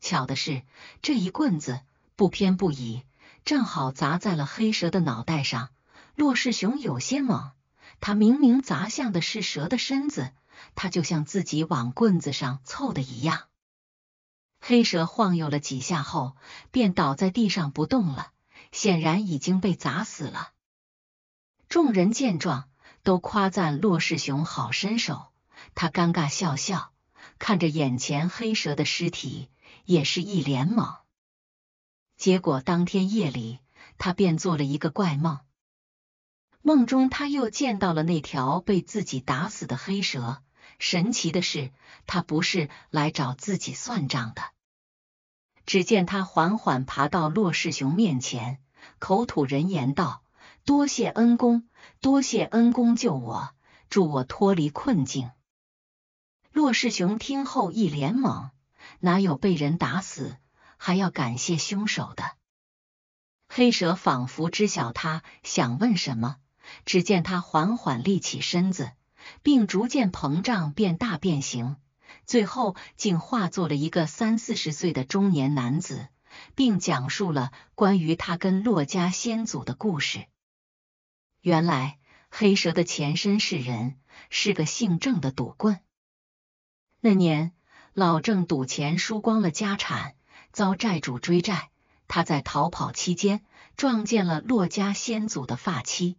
巧的是，这一棍子不偏不倚，正好砸在了黑蛇的脑袋上。骆世雄有些懵，他明明砸向的是蛇的身子，它就像自己往棍子上凑的一样。黑蛇晃悠了几下后，便倒在地上不动了，显然已经被砸死了。众人见状，都夸赞骆世雄好身手。他尴尬笑笑，看着眼前黑蛇的尸体，也是一脸懵。结果当天夜里，他便做了一个怪梦，梦中他又见到了那条被自己打死的黑蛇。神奇的是，他不是来找自己算账的。只见他缓缓爬到骆世雄面前，口吐人言道：“多谢恩公，多谢恩公救我，助我脱离困境。”骆世雄听后一脸懵，哪有被人打死还要感谢凶手的？黑蛇仿佛知晓他想问什么，只见他缓缓立起身子。并逐渐膨胀变大变形，最后竟化作了一个三四十岁的中年男子，并讲述了关于他跟洛家先祖的故事。原来，黑蛇的前身是人，是个姓郑的赌棍。那年，老郑赌钱输光了家产，遭债主追债。他在逃跑期间，撞见了洛家先祖的发妻。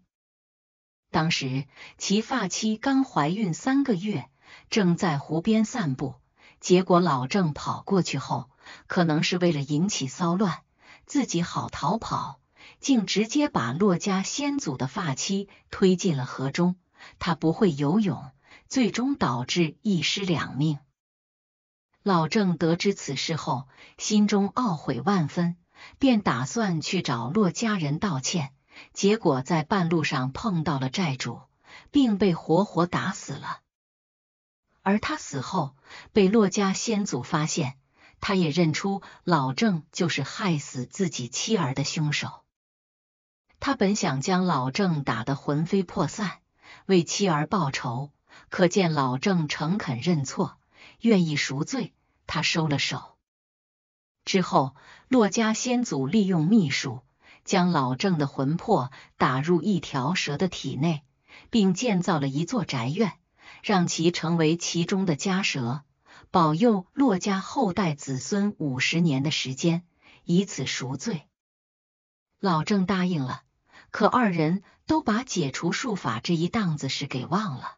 当时其发妻刚怀孕三个月，正在湖边散步。结果老郑跑过去后，可能是为了引起骚乱，自己好逃跑，竟直接把骆家先祖的发妻推进了河中。他不会游泳，最终导致一尸两命。老郑得知此事后，心中懊悔万分，便打算去找骆家人道歉。结果在半路上碰到了债主，并被活活打死了。而他死后被骆家先祖发现，他也认出老郑就是害死自己妻儿的凶手。他本想将老郑打得魂飞魄散，为妻儿报仇，可见老郑诚恳认错，愿意赎罪，他收了手。之后，骆家先祖利用秘术。将老郑的魂魄打入一条蛇的体内，并建造了一座宅院，让其成为其中的家蛇，保佑骆家后代子孙五十年的时间，以此赎罪。老郑答应了，可二人都把解除术法这一档子事给忘了。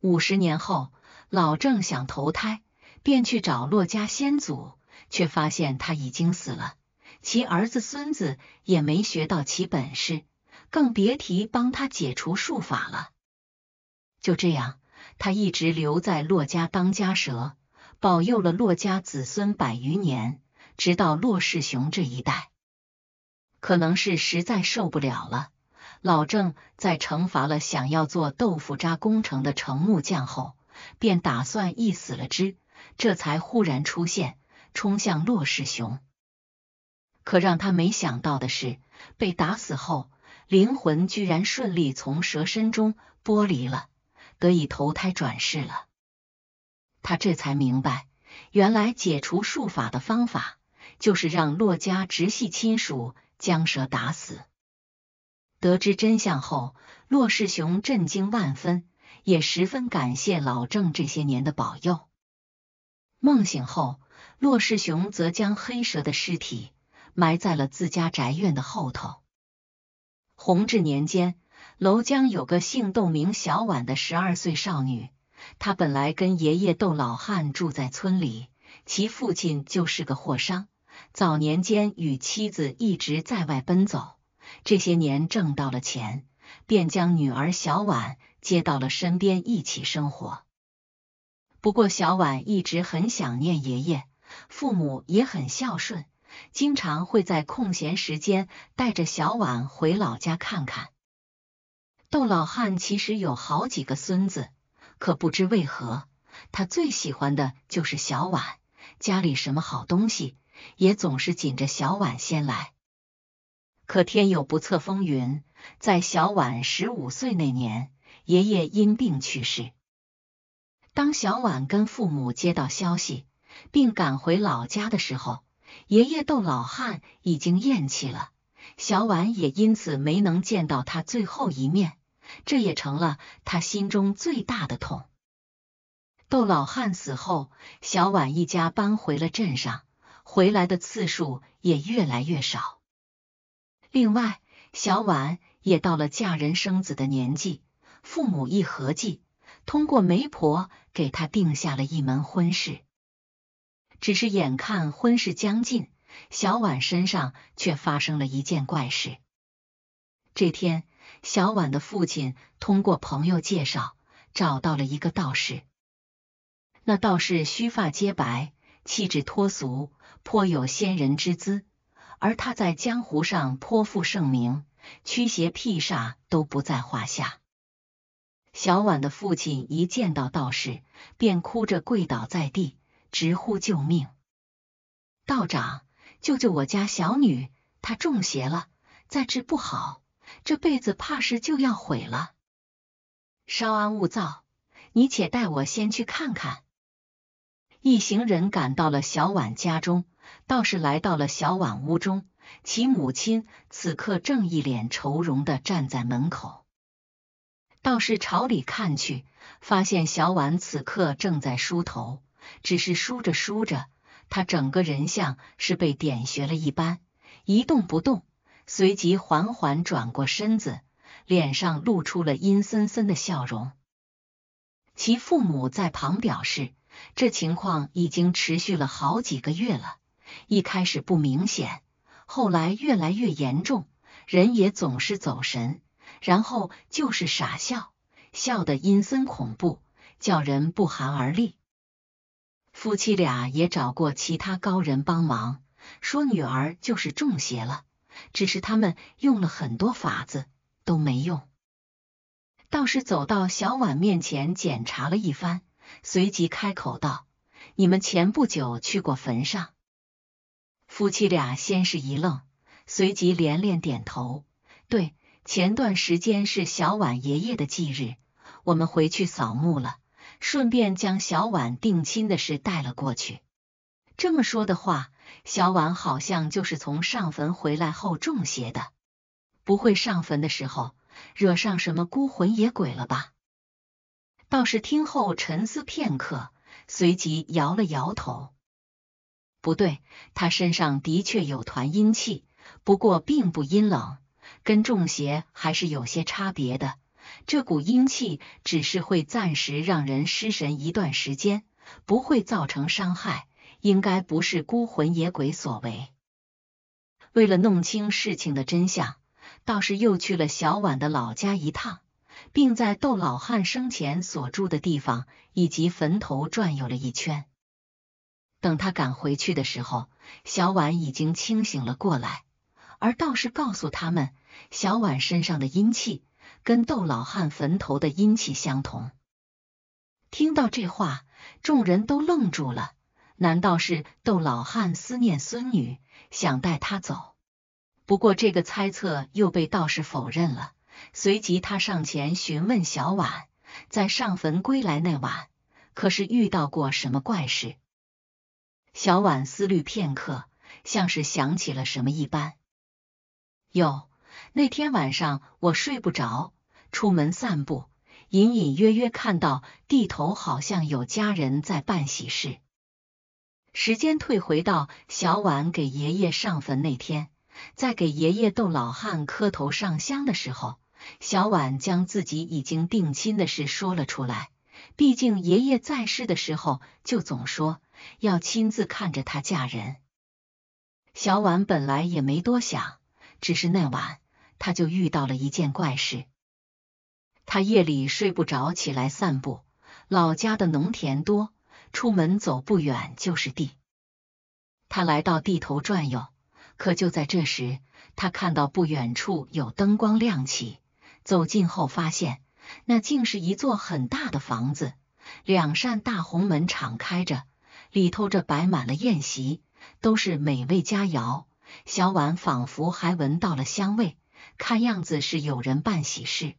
五十年后，老郑想投胎，便去找骆家先祖，却发现他已经死了。其儿子、孙子也没学到其本事，更别提帮他解除术法了。就这样，他一直留在骆家当家蛇，保佑了骆家子孙百余年，直到骆世雄这一代。可能是实在受不了了，老郑在惩罚了想要做豆腐渣工程的程木匠后，便打算一死了之，这才忽然出现，冲向骆世雄。可让他没想到的是，被打死后，灵魂居然顺利从蛇身中剥离了，得以投胎转世了。他这才明白，原来解除术法的方法就是让骆家直系亲属将蛇打死。得知真相后，骆世雄震惊万分，也十分感谢老郑这些年的保佑。梦醒后，骆世雄则将黑蛇的尸体。埋在了自家宅院的后头。弘治年间，娄江有个姓窦名小婉的十二岁少女，她本来跟爷爷窦老汉住在村里，其父亲就是个货商，早年间与妻子一直在外奔走，这些年挣到了钱，便将女儿小婉接到了身边一起生活。不过小婉一直很想念爷爷，父母也很孝顺。经常会在空闲时间带着小婉回老家看看。窦老汉其实有好几个孙子，可不知为何，他最喜欢的就是小婉。家里什么好东西，也总是紧着小婉先来。可天有不测风云，在小婉十五岁那年，爷爷因病去世。当小婉跟父母接到消息，并赶回老家的时候，爷爷窦老汉已经咽气了，小婉也因此没能见到他最后一面，这也成了他心中最大的痛。窦老汉死后，小婉一家搬回了镇上，回来的次数也越来越少。另外，小婉也到了嫁人生子的年纪，父母一合计，通过媒婆给她定下了一门婚事。只是眼看婚事将近，小婉身上却发生了一件怪事。这天，小婉的父亲通过朋友介绍找到了一个道士。那道士须发皆白，气质脱俗，颇有仙人之姿，而他在江湖上颇负盛名，驱邪辟煞都不在话下。小婉的父亲一见到道士，便哭着跪倒在地。直呼救命！道长，救救我家小女，她中邪了，再治不好，这辈子怕是就要毁了。稍安勿躁，你且带我先去看看。一行人赶到了小婉家中，道士来到了小婉屋中，其母亲此刻正一脸愁容的站在门口。道士朝里看去，发现小婉此刻正在梳头。只是梳着梳着，他整个人像是被点穴了一般，一动不动。随即缓缓转过身子，脸上露出了阴森森的笑容。其父母在旁表示，这情况已经持续了好几个月了。一开始不明显，后来越来越严重，人也总是走神，然后就是傻笑，笑得阴森恐怖，叫人不寒而栗。夫妻俩也找过其他高人帮忙，说女儿就是中邪了，只是他们用了很多法子都没用。道士走到小婉面前检查了一番，随即开口道：“你们前不久去过坟上？”夫妻俩先是一愣，随即连连点头：“对，前段时间是小婉爷爷的忌日，我们回去扫墓了。”顺便将小婉定亲的事带了过去。这么说的话，小婉好像就是从上坟回来后中邪的，不会上坟的时候惹上什么孤魂野鬼了吧？道士听后沉思片刻，随即摇了摇头。不对，他身上的确有团阴气，不过并不阴冷，跟中邪还是有些差别的。这股阴气只是会暂时让人失神一段时间，不会造成伤害，应该不是孤魂野鬼所为。为了弄清事情的真相，道士又去了小婉的老家一趟，并在窦老汉生前所住的地方以及坟头转悠了一圈。等他赶回去的时候，小婉已经清醒了过来，而道士告诉他们，小婉身上的阴气。跟窦老汉坟头的阴气相同。听到这话，众人都愣住了。难道是窦老汉思念孙女，想带她走？不过这个猜测又被道士否认了。随即，他上前询问小婉，在上坟归来那晚，可是遇到过什么怪事？小婉思虑片刻，像是想起了什么一般，有。那天晚上我睡不着，出门散步，隐隐约约看到地头好像有家人在办喜事。时间退回到小婉给爷爷上坟那天，在给爷爷窦老汉磕头上香的时候，小婉将自己已经定亲的事说了出来。毕竟爷爷在世的时候就总说要亲自看着她嫁人。小婉本来也没多想，只是那晚。他就遇到了一件怪事。他夜里睡不着，起来散步。老家的农田多，出门走不远就是地。他来到地头转悠，可就在这时，他看到不远处有灯光亮起。走近后发现，那竟是一座很大的房子，两扇大红门敞开着，里头这摆满了宴席，都是美味佳肴。小婉仿佛还闻到了香味。看样子是有人办喜事，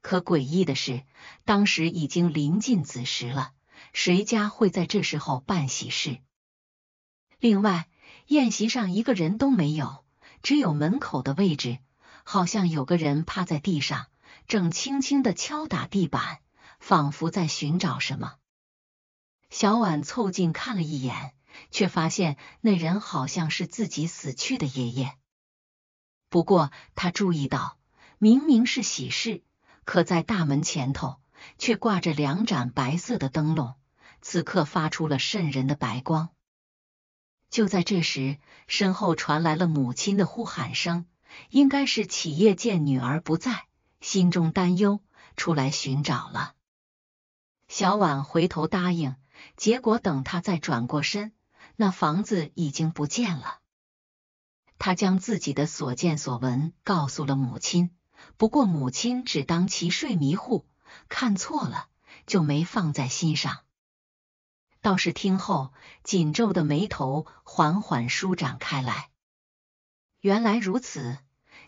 可诡异的是，当时已经临近子时了，谁家会在这时候办喜事？另外，宴席上一个人都没有，只有门口的位置好像有个人趴在地上，正轻轻的敲打地板，仿佛在寻找什么。小婉凑近看了一眼，却发现那人好像是自己死去的爷爷。不过，他注意到，明明是喜事，可在大门前头却挂着两盏白色的灯笼，此刻发出了渗人的白光。就在这时，身后传来了母亲的呼喊声，应该是企业见女儿不在，心中担忧，出来寻找了。小婉回头答应，结果等她再转过身，那房子已经不见了。他将自己的所见所闻告诉了母亲，不过母亲只当其睡迷糊看错了，就没放在心上。道士听后，紧皱的眉头缓缓舒展开来，原来如此，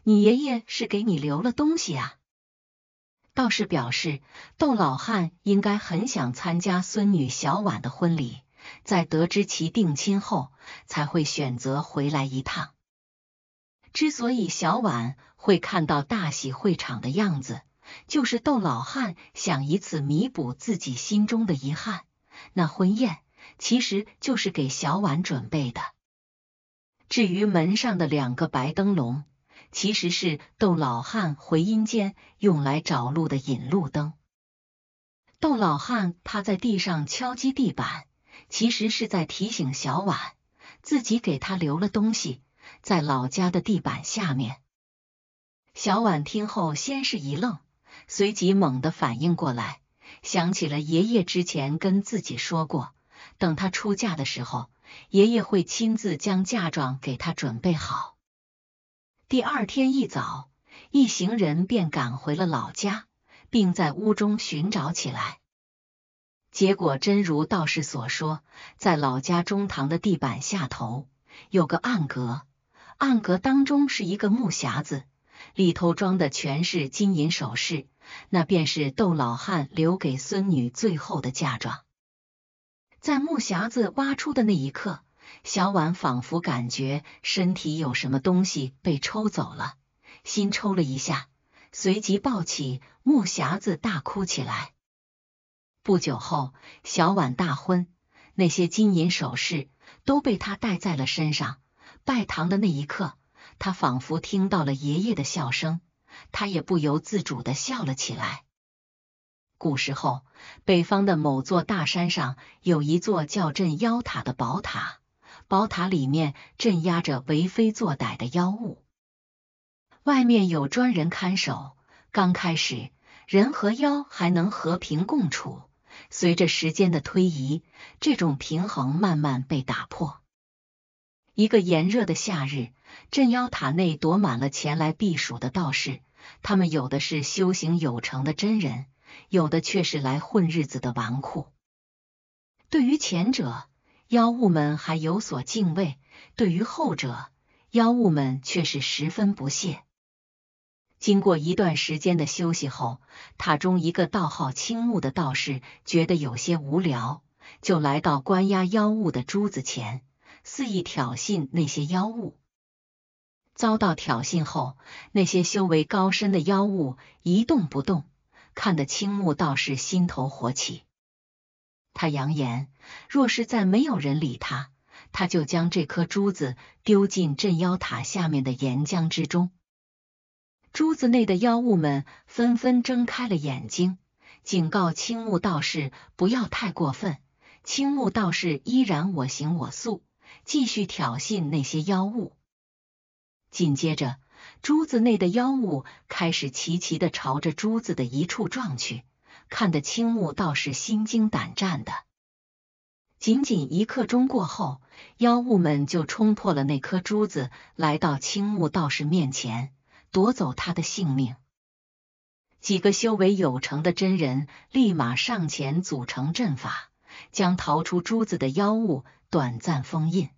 你爷爷是给你留了东西啊。道士表示，窦老汉应该很想参加孙女小婉的婚礼，在得知其定亲后，才会选择回来一趟。之所以小婉会看到大喜会场的样子，就是窦老汉想以此弥补自己心中的遗憾。那婚宴其实就是给小婉准备的。至于门上的两个白灯笼，其实是窦老汉回阴间用来找路的引路灯。窦老汉趴在地上敲击地板，其实是在提醒小婉自己给他留了东西。在老家的地板下面，小婉听后先是一愣，随即猛地反应过来，想起了爷爷之前跟自己说过，等她出嫁的时候，爷爷会亲自将嫁妆给她准备好。第二天一早，一行人便赶回了老家，并在屋中寻找起来。结果真如道士所说，在老家中堂的地板下头有个暗格。暗格当中是一个木匣子，里头装的全是金银首饰，那便是窦老汉留给孙女最后的嫁妆。在木匣子挖出的那一刻，小婉仿佛感觉身体有什么东西被抽走了，心抽了一下，随即抱起木匣子大哭起来。不久后，小婉大婚，那些金银首饰都被她戴在了身上。拜堂的那一刻，他仿佛听到了爷爷的笑声，他也不由自主的笑了起来。古时候，北方的某座大山上有一座叫镇妖塔的宝塔，宝塔里面镇压着为非作歹的妖物，外面有专人看守。刚开始，人和妖还能和平共处，随着时间的推移，这种平衡慢慢被打破。一个炎热的夏日，镇妖塔内躲满了前来避暑的道士。他们有的是修行有成的真人，有的却是来混日子的纨绔。对于前者，妖物们还有所敬畏；对于后者，妖物们却是十分不屑。经过一段时间的休息后，塔中一个道号青木的道士觉得有些无聊，就来到关押妖物的珠子前。肆意挑衅那些妖物，遭到挑衅后，那些修为高深的妖物一动不动，看得青木道士心头火起。他扬言，若是再没有人理他，他就将这颗珠子丢进镇妖塔下面的岩浆之中。珠子内的妖物们纷纷睁开了眼睛，警告青木道士不要太过分。青木道士依然我行我素。继续挑衅那些妖物，紧接着珠子内的妖物开始齐齐的朝着珠子的一处撞去，看得青木道士心惊胆战的。仅仅一刻钟过后，妖物们就冲破了那颗珠子，来到青木道士面前，夺走他的性命。几个修为有成的真人立马上前组成阵法，将逃出珠子的妖物。短暂封印。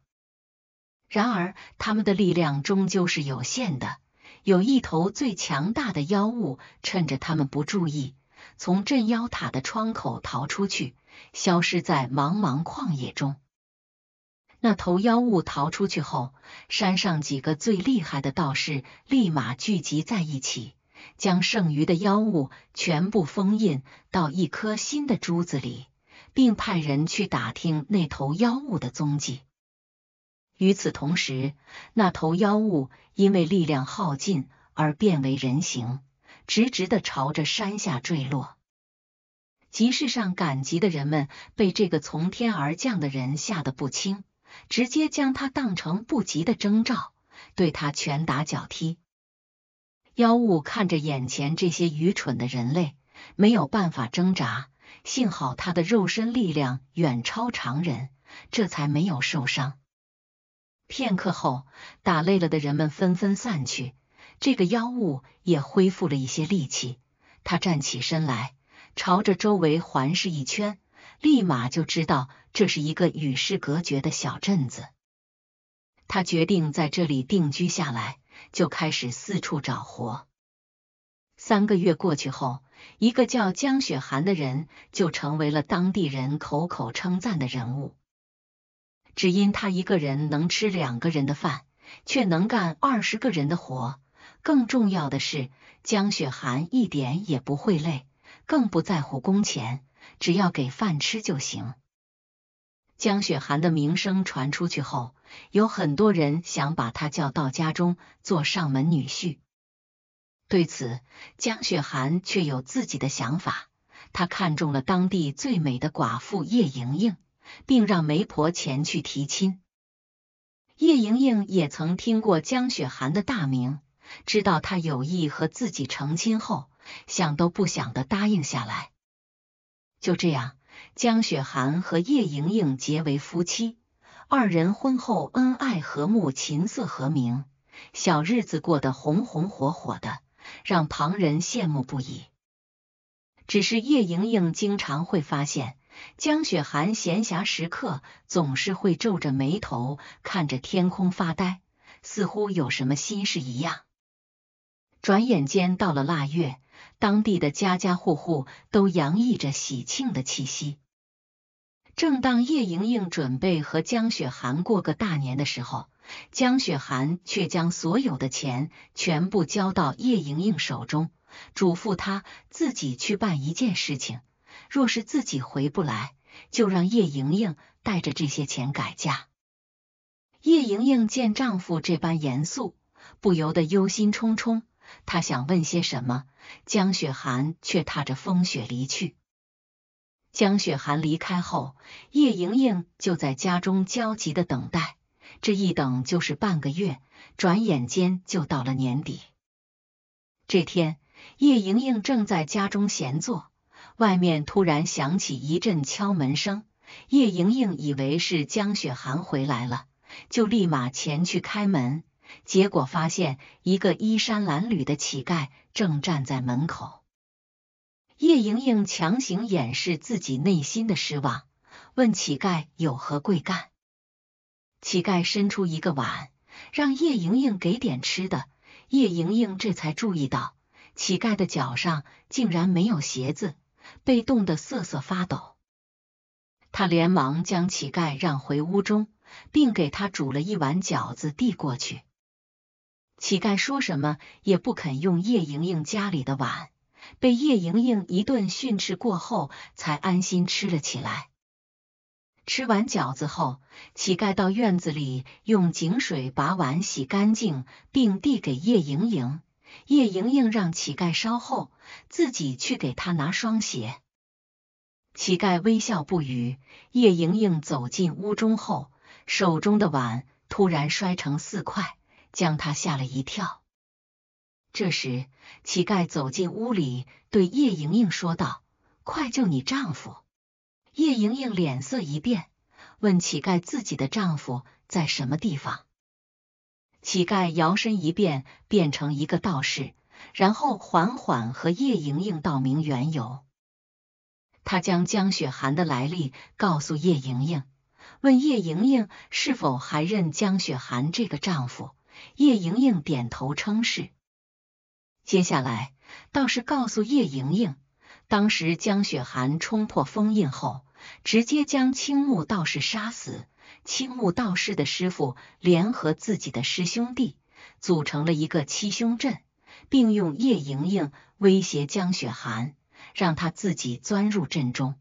然而，他们的力量终究是有限的。有一头最强大的妖物，趁着他们不注意，从镇妖塔的窗口逃出去，消失在茫茫旷野中。那头妖物逃出去后，山上几个最厉害的道士立马聚集在一起，将剩余的妖物全部封印到一颗新的珠子里。并派人去打听那头妖物的踪迹。与此同时，那头妖物因为力量耗尽而变为人形，直直的朝着山下坠落。集市上赶集的人们被这个从天而降的人吓得不轻，直接将他当成不吉的征兆，对他拳打脚踢。妖物看着眼前这些愚蠢的人类，没有办法挣扎。幸好他的肉身力量远超常人，这才没有受伤。片刻后，打累了的人们纷纷散去，这个妖物也恢复了一些力气。他站起身来，朝着周围环视一圈，立马就知道这是一个与世隔绝的小镇子。他决定在这里定居下来，就开始四处找活。三个月过去后。一个叫江雪寒的人就成为了当地人口口称赞的人物，只因他一个人能吃两个人的饭，却能干二十个人的活。更重要的是，江雪寒一点也不会累，更不在乎工钱，只要给饭吃就行。江雪寒的名声传出去后，有很多人想把他叫到家中做上门女婿。对此，江雪寒却有自己的想法。她看中了当地最美的寡妇叶莹莹，并让媒婆前去提亲。叶莹莹也曾听过江雪寒的大名，知道他有意和自己成亲后，想都不想的答应下来。就这样，江雪寒和叶莹莹结为夫妻。二人婚后恩爱和睦，琴瑟和鸣，小日子过得红红火火的。让旁人羡慕不已。只是叶莹莹经常会发现，江雪寒闲暇时刻总是会皱着眉头看着天空发呆，似乎有什么心事一样。转眼间到了腊月，当地的家家户户都洋溢着喜庆的气息。正当叶莹莹准备和江雪涵过个大年的时候，江雪寒却将所有的钱全部交到叶莹莹手中，嘱咐她自己去办一件事情。若是自己回不来，就让叶莹莹带着这些钱改嫁。叶莹莹见丈夫这般严肃，不由得忧心忡忡。她想问些什么，江雪寒却踏着风雪离去。江雪寒离开后，叶莹莹就在家中焦急的等待。这一等就是半个月，转眼间就到了年底。这天，叶莹莹正在家中闲坐，外面突然响起一阵敲门声。叶莹莹以为是江雪寒回来了，就立马前去开门，结果发现一个衣衫褴褛的乞丐正站在门口。叶莹莹强行掩饰自己内心的失望，问乞丐有何贵干。乞丐伸出一个碗，让叶莹莹给点吃的。叶莹莹这才注意到，乞丐的脚上竟然没有鞋子，被冻得瑟瑟发抖。她连忙将乞丐让回屋中，并给他煮了一碗饺子递过去。乞丐说什么也不肯用叶莹莹家里的碗，被叶莹莹一顿训斥过后，才安心吃了起来。吃完饺子后，乞丐到院子里用井水把碗洗干净，并递给叶莹莹。叶莹莹让乞丐稍后，自己去给他拿双鞋。乞丐微笑不语。叶莹莹走进屋中后，手中的碗突然摔成四块，将她吓了一跳。这时，乞丐走进屋里，对叶莹莹说道：“快救你丈夫！”叶莹莹脸色一变，问乞丐自己的丈夫在什么地方。乞丐摇身一变，变成一个道士，然后缓缓和叶莹莹道明缘由。他将江雪寒的来历告诉叶莹莹，问叶莹莹是否还认江雪寒这个丈夫。叶莹莹点头称是。接下来，道士告诉叶莹莹，当时江雪寒冲破封印后。直接将青木道士杀死。青木道士的师傅联合自己的师兄弟，组成了一个七凶阵，并用叶莹莹威胁江雪寒，让他自己钻入阵中。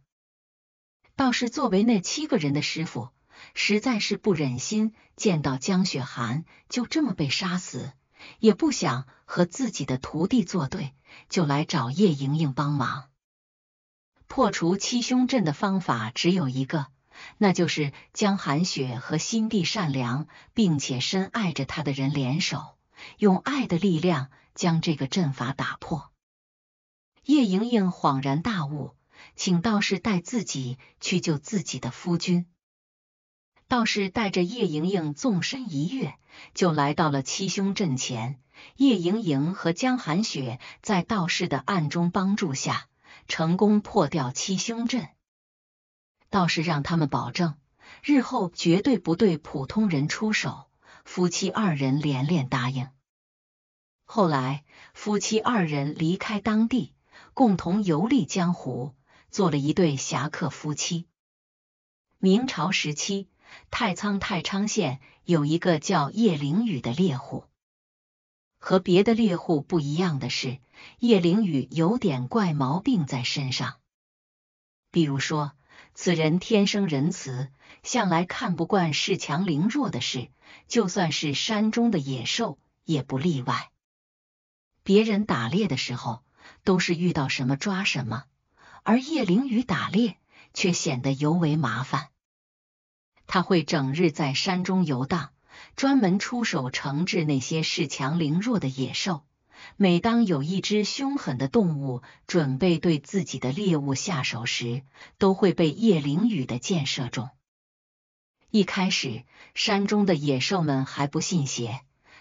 道士作为那七个人的师傅，实在是不忍心见到江雪寒就这么被杀死，也不想和自己的徒弟作对，就来找叶莹莹帮忙。破除七凶阵的方法只有一个，那就是江寒雪和心地善良并且深爱着他的人联手，用爱的力量将这个阵法打破。叶莹莹恍然大悟，请道士带自己去救自己的夫君。道士带着叶莹莹纵身一跃，就来到了七凶阵前。叶莹莹和江寒雪在道士的暗中帮助下。成功破掉七凶阵，道士让他们保证日后绝对不对普通人出手，夫妻二人连连答应。后来，夫妻二人离开当地，共同游历江湖，做了一对侠客夫妻。明朝时期，太仓太仓县有一个叫叶灵雨的猎户。和别的猎户不一样的是，叶灵雨有点怪毛病在身上。比如说，此人天生仁慈，向来看不惯恃强凌弱的事，就算是山中的野兽也不例外。别人打猎的时候都是遇到什么抓什么，而叶灵雨打猎却显得尤为麻烦。他会整日在山中游荡。专门出手惩治那些恃强凌弱的野兽。每当有一只凶狠的动物准备对自己的猎物下手时，都会被叶灵雨的箭射中。一开始，山中的野兽们还不信邪，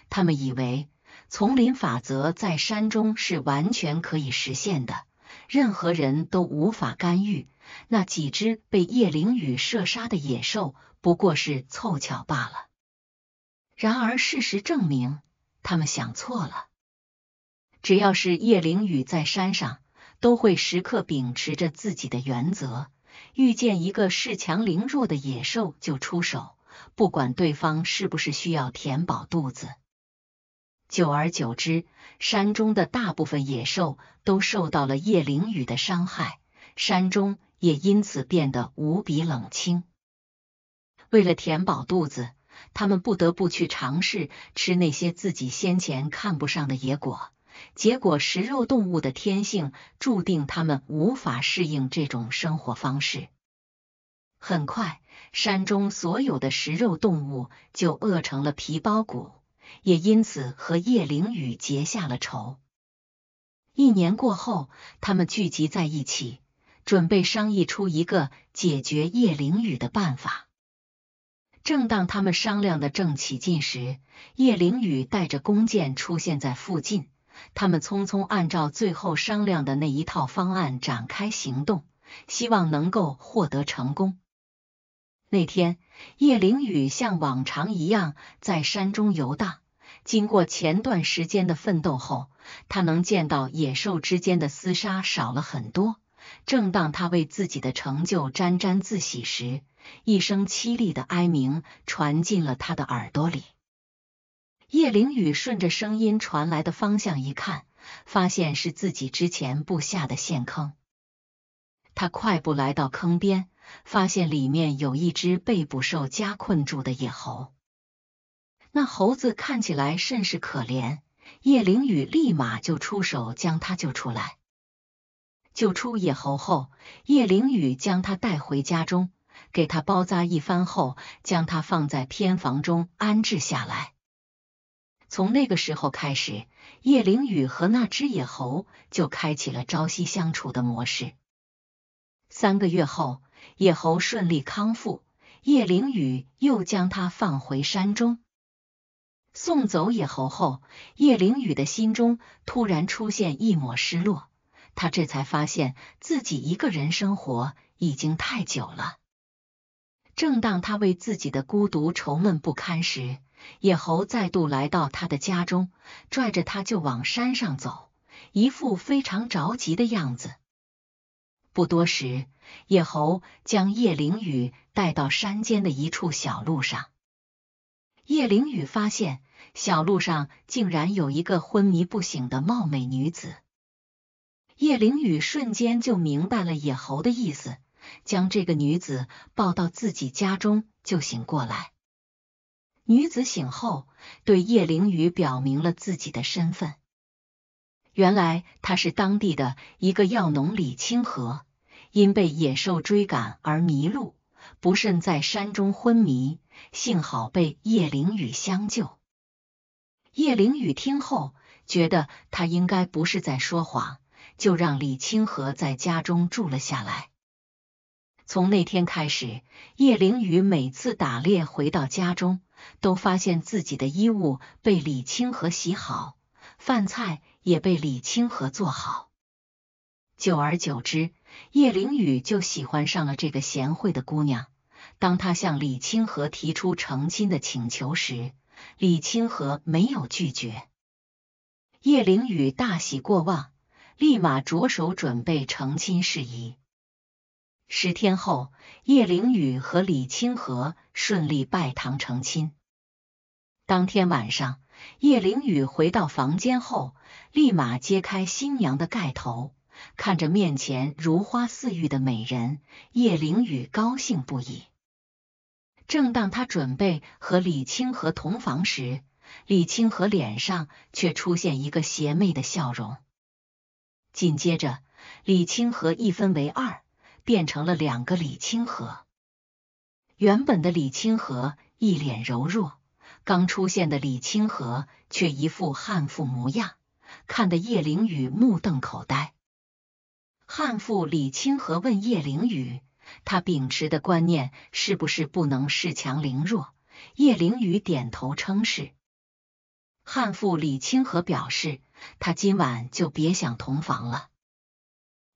他们以为丛林法则在山中是完全可以实现的，任何人都无法干预。那几只被叶灵雨射杀的野兽，不过是凑巧罢了。然而，事实证明，他们想错了。只要是叶灵雨在山上，都会时刻秉持着自己的原则，遇见一个恃强凌弱的野兽就出手，不管对方是不是需要填饱肚子。久而久之，山中的大部分野兽都受到了叶灵雨的伤害，山中也因此变得无比冷清。为了填饱肚子。他们不得不去尝试吃那些自己先前看不上的野果，结果食肉动物的天性注定他们无法适应这种生活方式。很快，山中所有的食肉动物就饿成了皮包骨，也因此和叶灵雨结下了仇。一年过后，他们聚集在一起，准备商议出一个解决叶灵雨的办法。正当他们商量的正起劲时，叶灵雨带着弓箭出现在附近。他们匆匆按照最后商量的那一套方案展开行动，希望能够获得成功。那天，叶灵雨像往常一样在山中游荡。经过前段时间的奋斗后，他能见到野兽之间的厮杀少了很多。正当他为自己的成就沾沾自喜时，一声凄厉的哀鸣传进了他的耳朵里。叶灵雨顺着声音传来的方向一看，发现是自己之前布下的陷坑。他快步来到坑边，发现里面有一只被捕兽夹困住的野猴。那猴子看起来甚是可怜，叶灵雨立马就出手将它救出来。救出野猴后，叶灵雨将他带回家中，给他包扎一番后，将他放在偏房中安置下来。从那个时候开始，叶灵雨和那只野猴就开启了朝夕相处的模式。三个月后，野猴顺利康复，叶灵雨又将他放回山中。送走野猴后，叶灵雨的心中突然出现一抹失落。他这才发现自己一个人生活已经太久了。正当他为自己的孤独愁闷不堪时，野猴再度来到他的家中，拽着他就往山上走，一副非常着急的样子。不多时，野猴将叶灵雨带到山间的一处小路上。叶灵雨发现，小路上竟然有一个昏迷不醒的貌美女子。叶灵雨瞬间就明白了野猴的意思，将这个女子抱到自己家中就醒过来。女子醒后，对叶灵雨表明了自己的身份，原来她是当地的一个药农李清河，因被野兽追赶而迷路，不慎在山中昏迷，幸好被叶灵雨相救。叶灵雨听后，觉得他应该不是在说谎。就让李清河在家中住了下来。从那天开始，叶灵雨每次打猎回到家中，都发现自己的衣物被李清河洗好，饭菜也被李清河做好。久而久之，叶灵雨就喜欢上了这个贤惠的姑娘。当他向李清河提出成亲的请求时，李清河没有拒绝。叶灵雨大喜过望。立马着手准备成亲事宜。十天后，叶灵雨和李清河顺利拜堂成亲。当天晚上，叶灵雨回到房间后，立马揭开新娘的盖头，看着面前如花似玉的美人，叶灵雨高兴不已。正当他准备和李清河同房时，李清河脸上却出现一个邪魅的笑容。紧接着，李清河一分为二，变成了两个李清河。原本的李清河一脸柔弱，刚出现的李清河却一副悍妇模样，看得叶灵雨目瞪口呆。悍妇李清河问叶灵雨：“他秉持的观念是不是不能恃强凌弱？”叶灵雨点头称是。悍妇李清河表示。他今晚就别想同房了。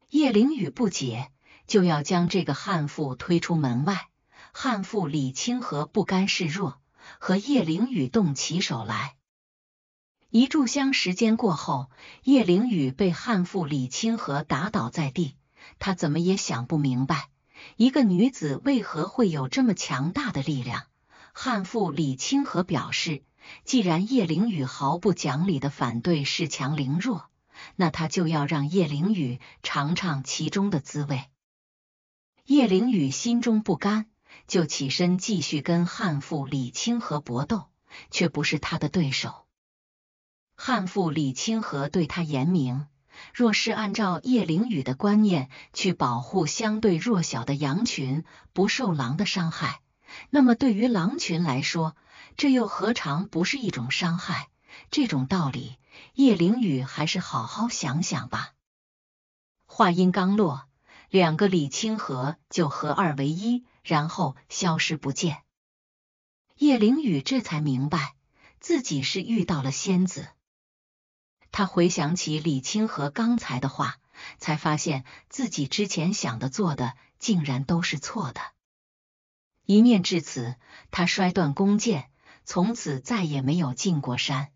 叶灵雨不解，就要将这个悍妇推出门外。悍妇李清河不甘示弱，和叶灵雨动起手来。一炷香时间过后，叶灵雨被悍妇李清河打倒在地。他怎么也想不明白，一个女子为何会有这么强大的力量。悍妇李清河表示。既然叶灵雨毫不讲理的反对恃强凌弱，那他就要让叶灵雨尝尝其中的滋味。叶灵雨心中不甘，就起身继续跟汉妇李清河搏斗，却不是他的对手。汉妇李清河对他严明，若是按照叶灵雨的观念去保护相对弱小的羊群不受狼的伤害，那么对于狼群来说。这又何尝不是一种伤害？这种道理，叶灵雨还是好好想想吧。话音刚落，两个李清河就合二为一，然后消失不见。叶灵雨这才明白自己是遇到了仙子。他回想起李清河刚才的话，才发现自己之前想的做的竟然都是错的。一念至此，他摔断弓箭。从此再也没有进过山。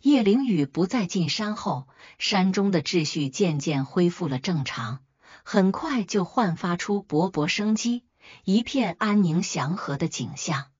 叶灵雨不再进山后，山中的秩序渐渐恢复了正常，很快就焕发出勃勃生机，一片安宁祥和的景象。